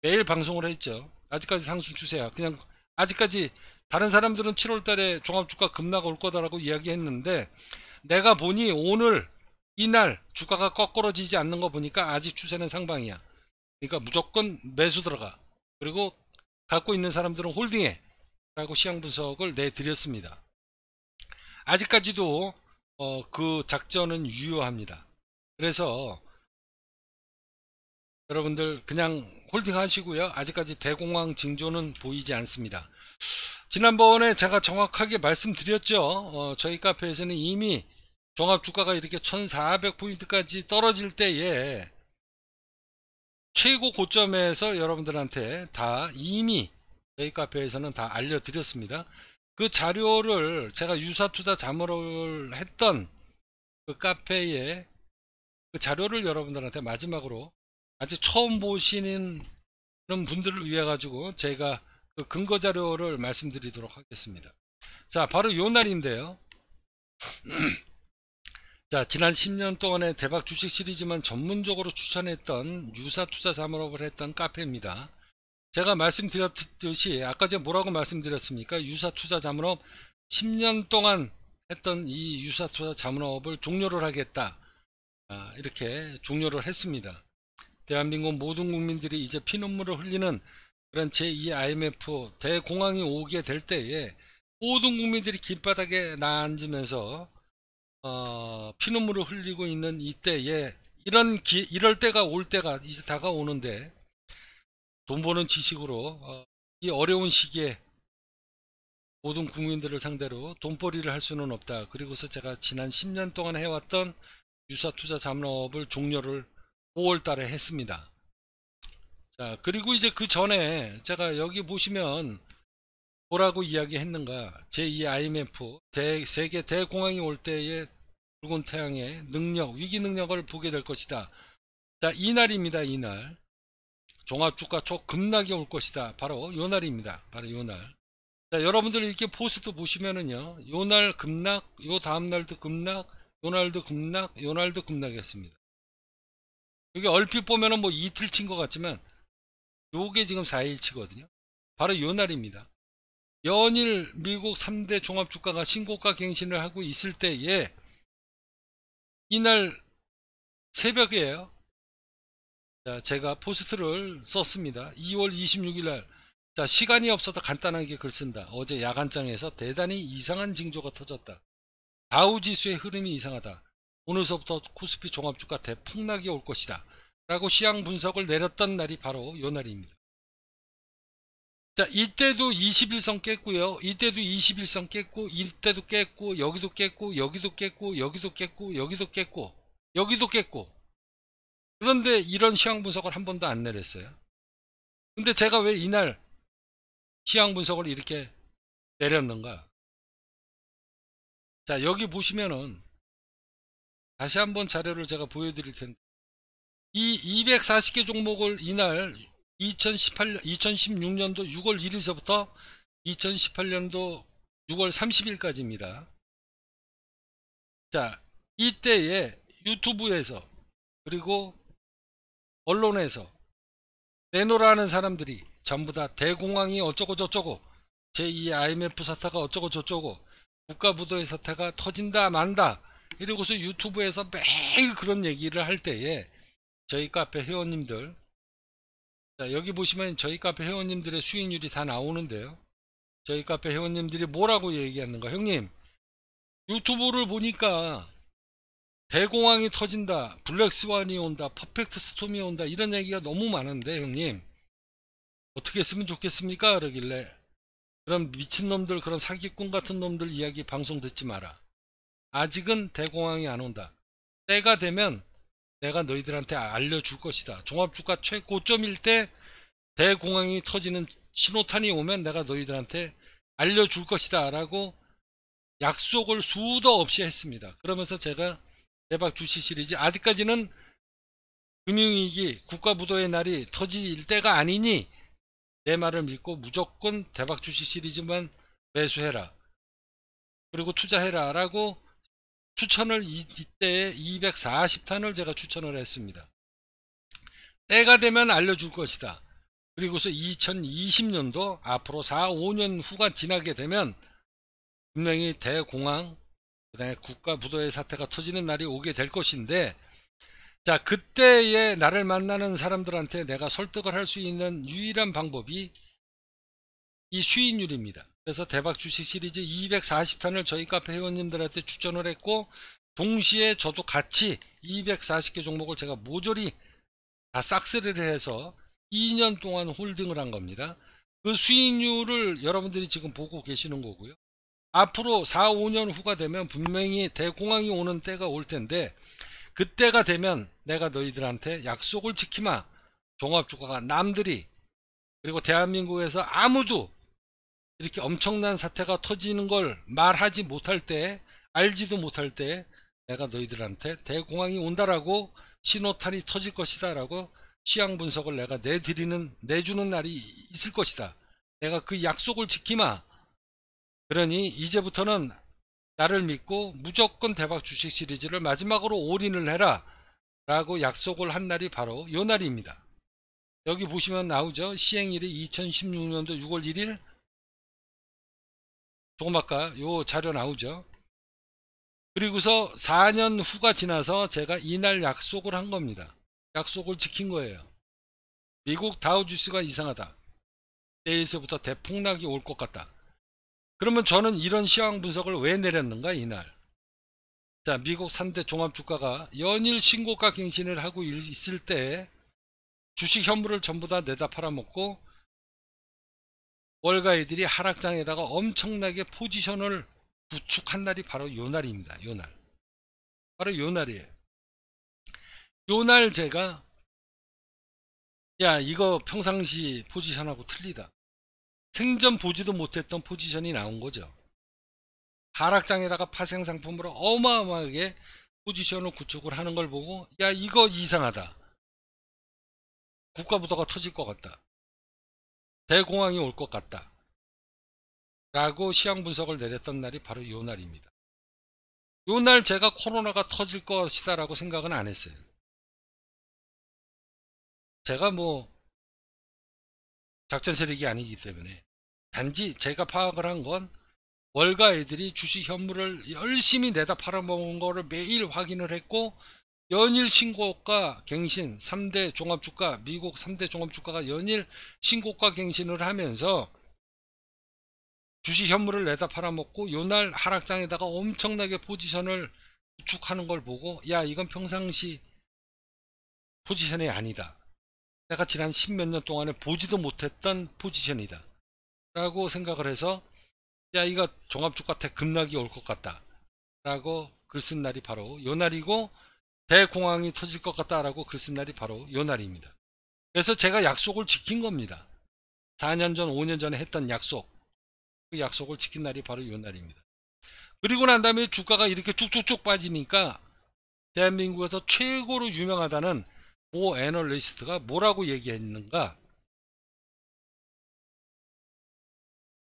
매일 방송을 했죠. 아직까지 상승 추세야. 그냥 아직까지 다른 사람들은 7월 달에 종합 주가 급락 올 거다라고 이야기했는데 내가 보니 오늘 이날 주가가 거꾸러지지 않는 거 보니까 아직 추세는 상방이야. 그러니까 무조건 매수 들어가. 그리고 갖고 있는 사람들은 홀딩해. 라고 시향 분석을 내드렸습니다. 아직까지도 어, 그 작전은 유효합니다. 그래서 여러분들 그냥 홀딩 하시고요. 아직까지 대공황 징조는 보이지 않습니다. 지난번에 제가 정확하게 말씀드렸죠. 어, 저희 카페에서는 이미 종합주가가 이렇게 1400포인트까지 떨어질 때에 최고 고점에서 여러분들한테 다 이미 저희 카페에서는 다 알려드렸습니다. 그 자료를 제가 유사투자 자문을 했던 그 카페에 그 자료를 여러분들한테 마지막으로 아직 처음 보시는 분들을 위해 가지고 제가 그 근거 자료를 말씀드리도록 하겠습니다. 자, 바로 요 날인데요. 자, 지난 10년 동안의 대박 주식 시리즈만 전문적으로 추천했던 유사 투자 자문업을 했던 카페입니다. 제가 말씀드렸듯이 아까 제가 뭐라고 말씀드렸습니까? 유사투자자문업 10년 동안 했던 이 유사투자자문업을 종료를 하겠다 아, 이렇게 종료를 했습니다. 대한민국 모든 국민들이 이제 피눈물을 흘리는 그런 제2 IMF 대공황이 오게 될 때에 모든 국민들이 길바닥에 나앉으면서 어, 피눈물을 흘리고 있는 이때에 이런 기, 이럴 때가 올 때가 이제 다가오는데 돈 버는 지식으로 어, 이 어려운 시기에 모든 국민들을 상대로 돈벌이를 할 수는 없다. 그리고서 제가 지난 10년 동안 해왔던 유사 투자 잡업을 종료를 5월 달에 했습니다. 자, 그리고 이제 그 전에 제가 여기 보시면 뭐라고 이야기했는가? 제2 IMF 대, 세계 대공황이 올 때의 붉은 태양의 능력, 위기 능력을 보게 될 것이다. 자, 이날입니다. 이날. 종합주가 초 급락이 올 것이다. 바로 요 날입니다. 바로 요 날. 자, 여러분들 이렇게 포스트 보시면은요. 요 날 급락, 요 다음 날도 급락, 요 날도 급락, 요 날도 급락이었습니다. 여기 얼핏 보면은 뭐 이틀 친 것 같지만 요게 지금 4일치거든요. 바로 요 날입니다. 연일 미국 3대 종합주가가 신고가 갱신을 하고 있을 때에 이날 새벽이에요. 자, 제가 포스트를 썼습니다. 2월 26일 날 자, 시간이 없어서 간단하게 글 쓴다. 어제 야간장에서 대단히 이상한 징조가 터졌다. 다우지수의 흐름이 이상하다. 오늘서부터 코스피 종합주가 대폭락이 올 것이다. 라고 시향 분석을 내렸던 날이 바로 요 날입니다. 자, 이때도 21선 깼고요. 이때도 21선 깼고, 이때도 깼고, 여기도 깼고, 여기도 깼고, 여기도 깼고, 여기도 깼고, 여기도 깼고, 그런데 이런 시황 분석을 한 번도 안 내렸어요. 근데 제가 왜 이날 시황 분석을 이렇게 내렸는가? 자, 여기 보시면은 다시 한번 자료를 제가 보여드릴 텐데 이 240개 종목을 이날 2018, 2016년도 6월 1일서부터 2018년도 6월 30일까지입니다. 자, 이때에 유튜브에서 그리고 언론에서 내노으라는 사람들이 전부 다 대공황이 어쩌고 저쩌고 제2 IMF 사태가 어쩌고 저쩌고 국가부도의 사태가 터진다 만다 이러고서 유튜브에서 매일 그런 얘기를 할 때에 저희 카페 회원님들 자 여기 보시면 저희 카페 회원님들의 수익률이 다 나오는데요 저희 카페 회원님들이 뭐라고 얘기하는가 형님 유튜브를 보니까 대공황이 터진다, 블랙스완이 온다, 퍼펙트 스톰이 온다 이런 얘기가 너무 많은데 형님 어떻게 했으면 좋겠습니까? 그러길래 그런 미친놈들 그런 사기꾼 같은 놈들 이야기 방송 듣지 마라. 아직은 대공황이 안 온다. 때가 되면 내가 너희들한테 알려줄 것이다. 종합주가 최고점일 때 대공황이 터지는 신호탄이 오면 내가 너희들한테 알려줄 것이다 라고 약속을 수도 없이 했습니다. 그러면서 제가 대박 주식 시리즈 아직까지는 금융위기 국가부도의 날이 터질 때가 아니니 내 말을 믿고 무조건 대박 주식 시리즈만 매수해라 그리고 투자해라 라고 추천을 이때에 240탄을 제가 추천을 했습니다 때가 되면 알려줄 것이다 그리고서 2020년도 앞으로 4, 5년 후가 지나게 되면 분명히 대공황 그다음에 국가 부도의 사태가 터지는 날이 오게 될 것인데 자그때에 나를 만나는 사람들한테 내가 설득을 할 수 있는 유일한 방법이 이 수익률입니다. 그래서 대박 주식 시리즈 240탄을 저희 카페 회원님들한테 추천을 했고 동시에 저도 같이 240개 종목을 제가 모조리 다 싹쓸이를 해서 2년 동안 홀딩을 한 겁니다. 그 수익률을 여러분들이 지금 보고 계시는 거고요. 앞으로 4, 5년 후가 되면 분명히 대공황이 오는 때가 올 텐데 그때가 되면 내가 너희들한테 약속을 지키마 종합주가가 남들이 그리고 대한민국에서 아무도 이렇게 엄청난 사태가 터지는 걸 말하지 못할 때 알지도 못할 때 내가 너희들한테 대공황이 온다라고 신호탄이 터질 것이다 라고 시향 분석을 내가 내드리는 내주는 날이 있을 것이다 내가 그 약속을 지키마 그러니 이제부터는 나를 믿고 무조건 대박 주식 시리즈를 마지막으로 올인을 해라 라고 약속을 한 날이 바로 요 날입니다. 여기 보시면 나오죠. 시행일이 2016년도 6월 1일 조금 아까 요 자료 나오죠. 그리고서 4년 후가 지나서 제가 이날 약속을 한 겁니다. 약속을 지킨 거예요. 미국 다우주스가 이상하다. 내일서부터 대폭락이 올 것 같다. 그러면 저는 이런 시황 분석을 왜 내렸는가 이날 자 미국 3대 종합주가가 연일 신고가 갱신을 하고 있을 때 주식 현물을 전부 다 내다 팔아먹고 월가애들이 하락장에다가 엄청나게 포지션을 구축한 날이 바로 요 날입니다 요 날. 바로 요 날이에요 요날 제가 야 이거 평상시 포지션하고 틀리다 생전 보지도 못했던 포지션이 나온 거죠. 하락장에다가 파생 상품으로 어마어마하게 포지션을 구축을 하는 걸 보고 야 이거 이상하다. 국가부도가 터질 것 같다. 대공황이 올 것 같다. 라고 시향 분석을 내렸던 날이 바로 요 날입니다. 요 날 제가 코로나가 터질 것이다 라고 생각은 안 했어요. 제가 뭐 작전 세력이 아니기 때문에 단지 제가 파악을 한 건 월가 애들이 주식 현물을 열심히 내다 팔아먹은 거를 매일 확인을 했고 연일 신고가 갱신 3대 종합주가 미국 3대 종합주가가 연일 신고가 갱신을 하면서 주식 현물을 내다 팔아먹고 요날 하락장에다가 엄청나게 포지션을 구축하는 걸 보고 야 이건 평상시 포지션이 아니다 내가 지난 10몇 년 동안에 보지도 못했던 포지션이다. 라고 생각을 해서 야 이거 종합주가태 급락이 올 것 같다. 라고 글쓴 날이 바로 요 날이고 대공황이 터질 것 같다라고 글쓴 날이 바로 요 날입니다. 그래서 제가 약속을 지킨 겁니다. 4년 전, 5년 전에 했던 약속. 그 약속을 지킨 날이 바로 요 날입니다. 그리고 난 다음에 주가가 이렇게 쭉쭉쭉 빠지니까 대한민국에서 최고로 유명하다는 모 애널리스트가 뭐라고 얘기했는가?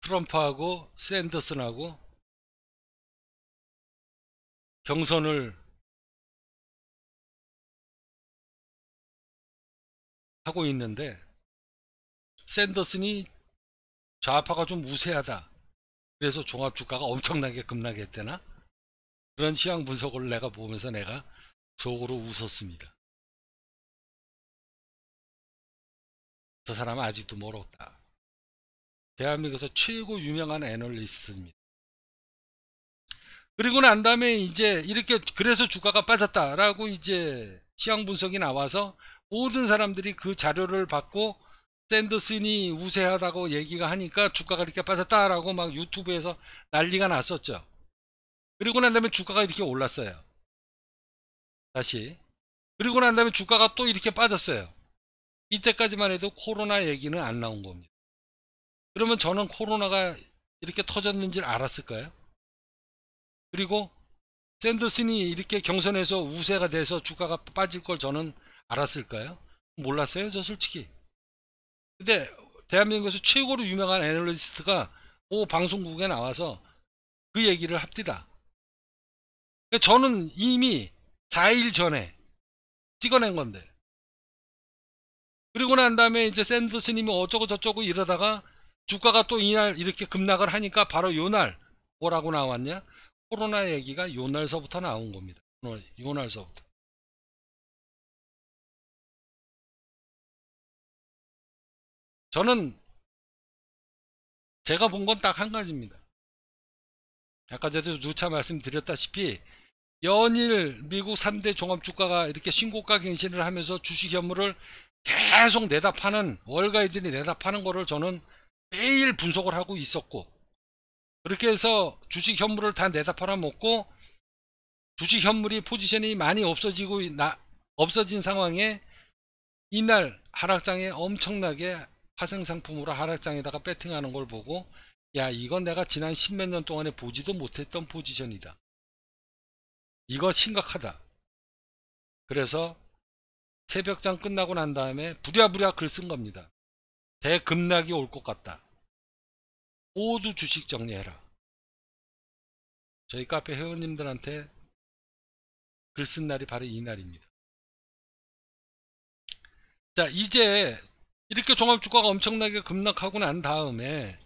트럼프하고 샌더슨하고 경선을 하고 있는데 샌더슨이 좌파가 좀 우세하다. 그래서 종합주가가 엄청나게 급락했대나? 그런 시향 분석을 내가 보면서 내가 속으로 웃었습니다. 그 사람은 아직도 모르다 대한민국에서 최고 유명한 애널리스트입니다. 그리고 난 다음에 이제 이렇게 그래서 주가가 빠졌다라고 이제 시황 분석이 나와서 모든 사람들이 그 자료를 받고 샌더슨이 우세하다고 얘기가 하니까 주가가 이렇게 빠졌다라고 막 유튜브에서 난리가 났었죠. 그리고 난 다음에 주가가 이렇게 올랐어요. 다시. 그리고 난 다음에 주가가 또 이렇게 빠졌어요. 이때까지만 해도 코로나 얘기는 안 나온 겁니다. 그러면 저는 코로나가 이렇게 터졌는지 알았을까요? 그리고 샌더슨이 이렇게 경선에서 우세가 돼서 주가가 빠질 걸 저는 알았을까요? 몰랐어요, 저 솔직히. 근데 대한민국에서 최고로 유명한 애널리스트가 오 방송국에 나와서 그 얘기를 합디다. 그러니까 저는 이미 4일 전에 찍어낸 건데 그리고 난 다음에 이제 샌드 스님이 어쩌고 저쩌고 이러다가 주가가 또 이날 이렇게 급락을 하니까 바로 요날 뭐라고 나왔냐? 코로나 얘기가 요날서부터 나온 겁니다. 요날서부터. 저는 제가 본 건 딱 한 가지입니다. 아까 저도 누차 말씀드렸다시피 연일 미국 3대 종합주가가 이렇게 신고가 갱신을 하면서 주식 현물을 계속 내다파는 월가이들이 내다파는 거를 저는 매일 분석을 하고 있었고 그렇게 해서 주식 현물을 다 내다 팔아먹고 주식 현물이 포지션이 많이 없어지고 나, 없어진 상황에 이날 하락장에 엄청나게 파생 상품으로 하락장에다가 배팅하는 걸 보고 야 이건 내가 지난 십 몇 년 동안에 보지도 못했던 포지션이다. 이거 심각하다. 그래서 새벽장 끝나고 난 다음에 부랴부랴 글 쓴 겁니다. 대급락이 올 것 같다. 모두 주식 정리해라. 저희 카페 회원님들한테 글 쓴 날이 바로 이 날입니다. 자, 이제 이렇게 종합 주가가 엄청나게 급락하고 난 다음에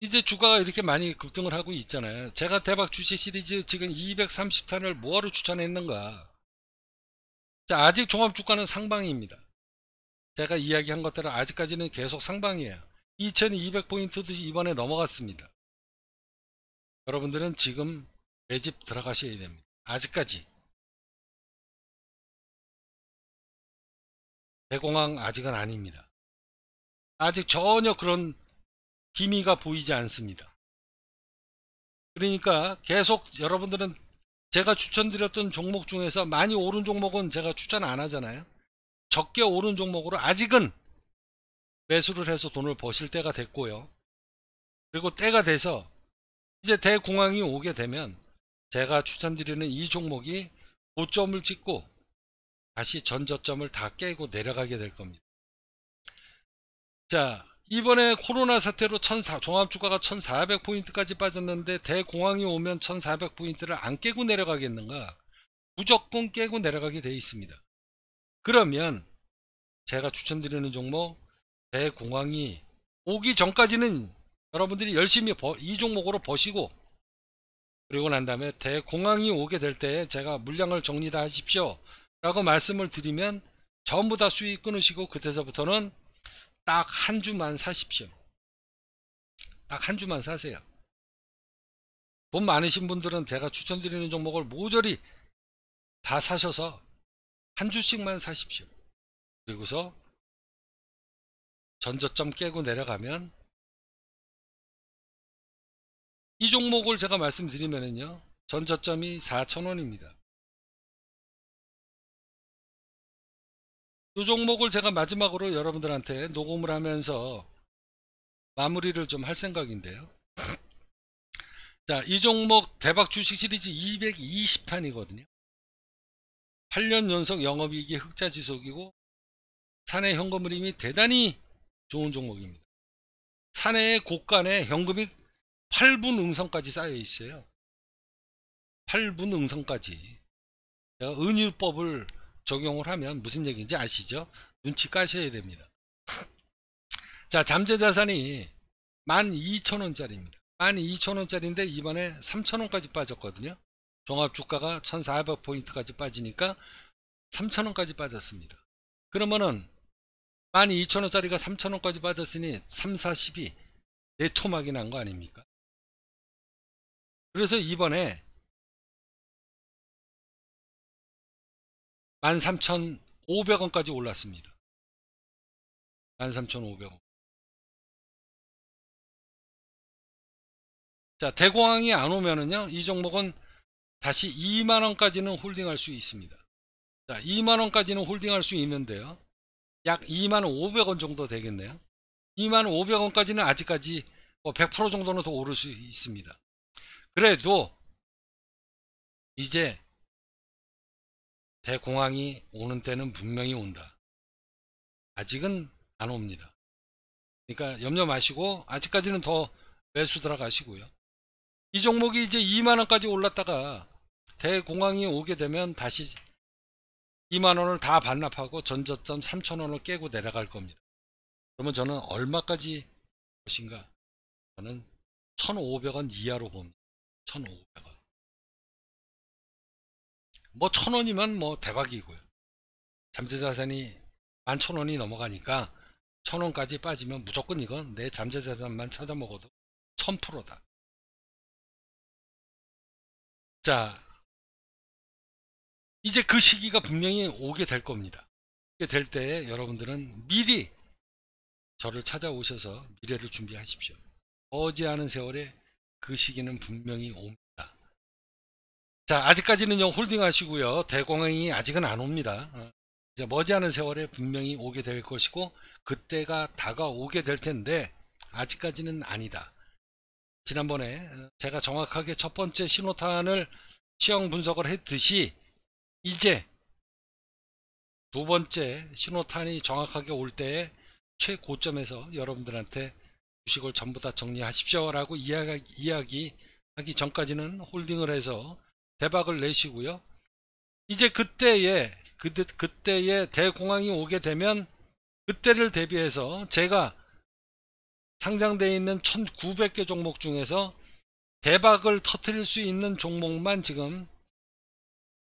이제 주가가 이렇게 많이 급등을 하고 있잖아요. 제가 대박 주식 시리즈 지금 230탄을 뭐하러 추천했는가? 자, 아직 종합주가는 상방입니다. 제가 이야기한 것들은 아직까지는 계속 상방이에요. 2200포인트도 이번에 넘어갔습니다. 여러분들은 지금 매집 들어가셔야 됩니다. 아직까지. 대공황 아직은 아닙니다. 아직 전혀 그런 기미가 보이지 않습니다. 그러니까 계속 여러분들은 제가 추천드렸던 종목 중에서 많이 오른 종목은 제가 추천 안 하잖아요. 적게 오른 종목으로 아직은 매수를 해서 돈을 버실 때가 됐고요. 그리고 때가 돼서 이제 대공황이 오게 되면 제가 추천드리는 이 종목이 고점을 찍고 다시 전저점을 다 깨고 내려가게 될 겁니다. 자, 이번에 코로나 사태로 1,400, 종합주가가 1,400포인트까지 빠졌는데 대공황이 오면 1,400포인트를 안 깨고 내려가겠는가? 무조건 깨고 내려가게 돼 있습니다. 그러면 제가 추천드리는 종목 대공황이 오기 전까지는 여러분들이 열심히 이 종목으로 버시고 그리고 난 다음에 대공황이 오게 될 때 제가 물량을 정리 다 하십시오 라고 말씀을 드리면 전부 다 수익 끊으시고 그때서부터는 딱한 주만 사십시오. 딱 한 주만 사세요. 돈 많으신 분들은 제가 추천드리는 종목을 모조리 다 사셔서 한 주씩만 사십시오. 그리고서 전저점 깨고 내려가면 이 종목을 제가 말씀드리면은요. 전저점이 4 0 0 0원입니다 이 종목을 제가 마지막으로 여러분들한테 녹음을 하면서 마무리를 좀 할 생각인데요. 자, 이 종목 대박 주식 시리즈 220탄이거든요. 8년 연속 영업이익이 흑자 지속이고 사내 현금을 이미 대단히 좋은 종목입니다. 사내의 곳간에 현금이 8분 응성까지 쌓여 있어요. 8분 응성까지. 제가 은유법을 적용을 하면 무슨 얘기인지 아시죠? 눈치 까셔야 됩니다. 자, 잠재자산이 12,000원짜리입니다. 12,000원짜리인데 이번에 3,000원까지 빠졌거든요. 종합주가가 1,400포인트까지 빠지니까 3,000원까지 빠졌습니다. 그러면은 12,000원짜리가 3,000원까지 빠졌으니 3, 4, 12 네토막이 난 거 아닙니까? 그래서 이번에 13,500원까지 올랐습니다. 13,500원. 자, 대공황이 안 오면은요, 이 종목은 다시 2만원까지는 홀딩할 수 있습니다. 자, 2만원까지는 홀딩할 수 있는데요. 약 2만 500원 정도 되겠네요. 2만 500원까지는 아직까지 100% 뭐 정도는 더 오를 수 있습니다. 그래도 이제 대공황이 오는 때는 분명히 온다. 아직은 안 옵니다. 그러니까 염려 마시고 아직까지는 더 매수 들어가시고요. 이 종목이 이제 2만원까지 올랐다가 대공황이 오게 되면 다시 2만원을 다 반납하고 전저점 3천원을 깨고 내려갈 겁니다. 그러면 저는 얼마까지 것인가? 저는 1,500원 이하로 봅니다. 1,500원. 뭐천 원이면 뭐 대박이고요. 잠재자산이 만 천 원이 넘어가니까 천 원까지 빠지면 무조건 이건 내 잠재자산만 찾아 먹어도 천 프로다. 자, 이제 그 시기가 분명히 오게 될 겁니다. 오게 될 때 여러분들은 미리 저를 찾아오셔서 미래를 준비하십시오. 어지 않은 세월에 그 시기는 분명히 옵니다. 자 아직까지는 영 홀딩 하시고요 대공황이 아직은 안 옵니다 어. 이제 머지않은 세월에 분명히 오게 될 것이고 그때가 다가오게 될 텐데 아직까지는 아니다 지난번에 어, 제가 정확하게 첫 번째 신호탄을 시형 분석을 했듯이 이제 두 번째 신호탄이 정확하게 올 때에 최고점에서 여러분들한테 주식을 전부 다 정리하십시오 라고 이야기, 이야기 하기 전까지는 홀딩을 해서 대박을 내시고요. 이제 그때에 그때 그때에 대공황이 오게 되면 그때를 대비해서 제가 상장되어 있는 1900개 종목 중에서 대박을 터트릴 수 있는 종목만 지금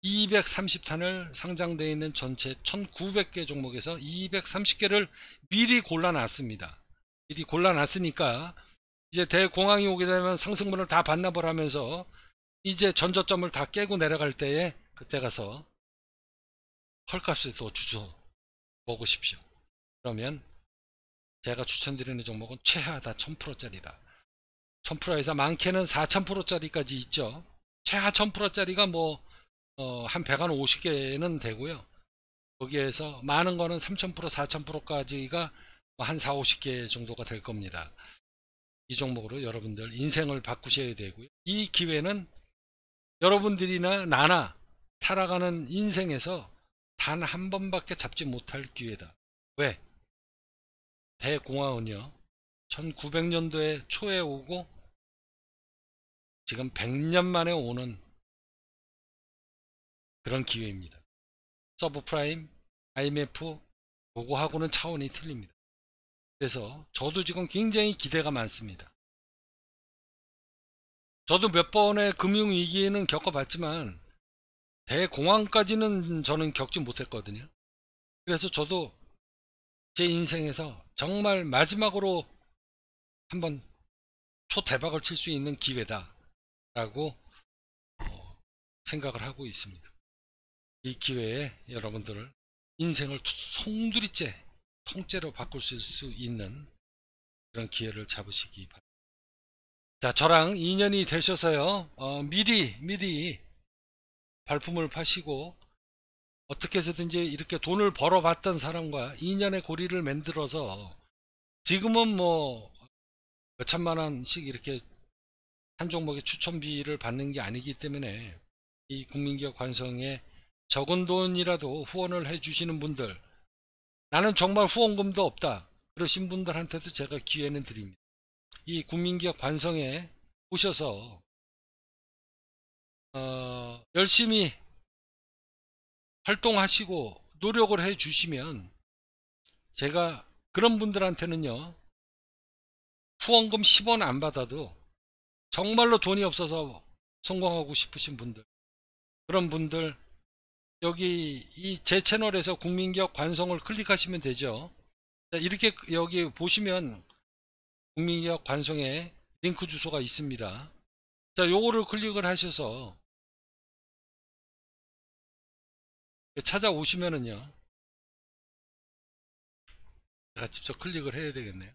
230탄을 상장되어 있는 전체 1900개 종목에서 230개를 미리 골라놨습니다. 미리 골라놨으니까 이제 대공황이 오게 되면 상승분을 다 반납을 하면서 이제 전저점을 다 깨고 내려갈 때에 그때 가서 헐값을 또 주저 먹으십시오. 그러면 제가 추천드리는 종목은 최하다 1000%짜리다. 1000%에서 많게는 4000%짜리까지 있죠. 최하 1000%짜리가 뭐한 어, 100한 50개는 되고요. 거기에서 많은 거는 3000% 4000%까지가 뭐 한 4, 50개 정도가 될 겁니다. 이 종목으로 여러분들 인생을 바꾸셔야 되고요. 이 기회는 여러분들이나 나나 살아가는 인생에서 단 한 번밖에 잡지 못할 기회다. 왜? 대공화원이요. 1900년도에 초에 오고 지금 100년 만에 오는 그런 기회입니다. 서브프라임, IMF 보고하고는 차원이 틀립니다. 그래서 저도 지금 굉장히 기대가 많습니다. 저도 몇 번의 금융위기는 겪어봤지만 대공황까지는 저는 겪지 못했거든요. 그래서 저도 제 인생에서 정말 마지막으로 한번 초대박을 칠 수 있는 기회다라고 어, 생각을 하고 있습니다. 이 기회에 여러분들을 인생을 송두리째 통째로 바꿀 수 있는 그런 기회를 잡으시기 바랍니다. 자 저랑 2년이 되셔서요 어, 미리 미리 발품을 파시고 어떻게 해서든지 이렇게 돈을 벌어봤던 사람과 2년의 고리를 만들어서 지금은 뭐 몇천만 원씩 이렇게 한 종목의 추천비를 받는 게 아니기 때문에 이 국민기업 관성에 적은 돈이라도 후원을 해 주시는 분들 나는 정말 후원금도 없다 그러신 분들한테도 제가 기회는 드립니다. 이 국민기업 관성에 오셔서 어, 열심히 활동하시고 노력을 해 주시면 제가 그런 분들한테는요 후원금 10원 안 받아도 정말로 돈이 없어서 성공하고 싶으신 분들 그런 분들 여기 이 제 채널에서 국민기업 관성을 클릭하시면 되죠 이렇게 여기 보시면 국민기업 반송에 링크 주소가 있습니다. 자, 요거를 클릭을 하셔서 찾아오시면은요. 제가 직접 클릭을 해야 되겠네요.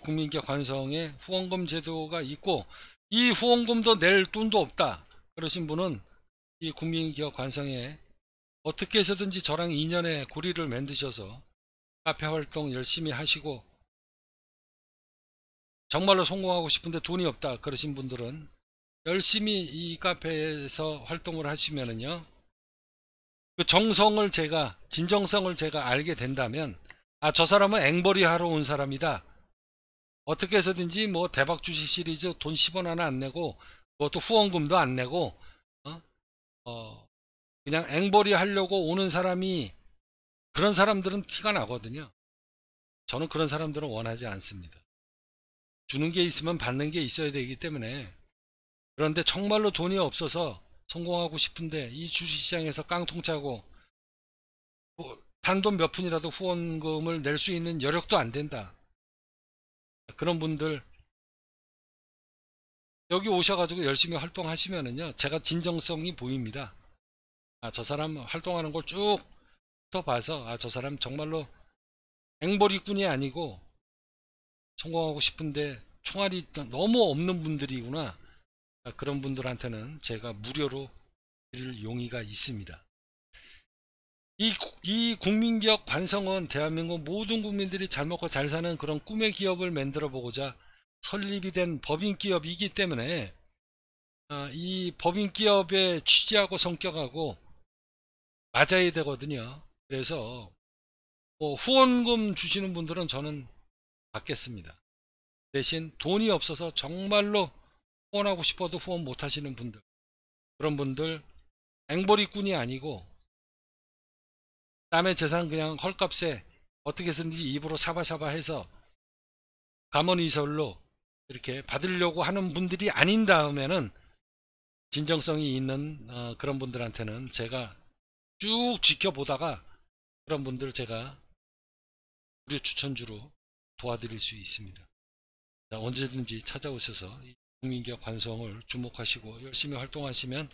국민기업 관성에 후원금 제도가 있고 이 후원금도 낼 돈도 없다 그러신 분은 이 국민기업 관성에 어떻게 해서든지 저랑 2년의 고리를 만드셔서 카페 활동 열심히 하시고 정말로 성공하고 싶은데 돈이 없다 그러신 분들은 열심히 이 카페에서 활동을 하시면은요 그 정성을 제가 진정성을 제가 알게 된다면 아 저 사람은 앵벌이 하러 온 사람이다 어떻게 해서든지 뭐 대박 주식 시리즈 돈 10원 하나 안 내고 그것도 뭐 후원금도 안 내고 어, 어 그냥 앵벌이 하려고 오는 사람이 그런 사람들은 티가 나거든요 저는 그런 사람들은 원하지 않습니다 주는 게 있으면 받는 게 있어야 되기 때문에 그런데 정말로 돈이 없어서 성공하고 싶은데 이 주식시장에서 깡통차고 뭐 단돈 몇 푼이라도 후원금을 낼 수 있는 여력도 안 된다. 그런 분들 여기 오셔가지고 열심히 활동하시면은요 제가 진정성이 보입니다. 아 저 사람 활동하는 걸 쭉 더 봐서 아 저 사람 정말로 앵벌이꾼이 아니고 성공하고 싶은데 총알이 너무 없는 분들이구나. 아, 그런 분들한테는 제가 무료로 드릴 용의가 있습니다. 이, 이 국민기업 관성은 대한민국 모든 국민들이 잘 먹고 잘 사는 그런 꿈의 기업을 만들어 보고자 설립이 된 법인기업이기 때문에 아, 이 법인기업의 취지하고 성격하고 맞아야 되거든요. 그래서 뭐 후원금 주시는 분들은 저는 받겠습니다. 대신 돈이 없어서 정말로 후원하고 싶어도 후원 못 하시는 분들 그런 분들 앵벌이꾼이 아니고 남의 재산 그냥 헐값에 어떻게 해서든지 입으로 사바사바 해서 감언이설로 이렇게 받으려고 하는 분들이 아닌 다음에는 진정성이 있는 어, 그런 분들한테는 제가 쭉 지켜보다가 그런 분들 제가 무료 추천주로 도와드릴 수 있습니다. 자, 언제든지 찾아오셔서 국민기 관성을 주목하시고 열심히 활동하시면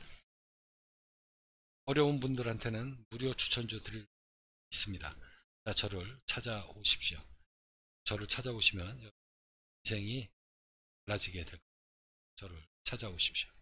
어려운 분들한테는 무료 추천조 드릴 있습니다. 자, 저를 찾아오십시오. 저를 찾아오시면 인생이 달라지게 될 겁니다. 저를 찾아오십시오.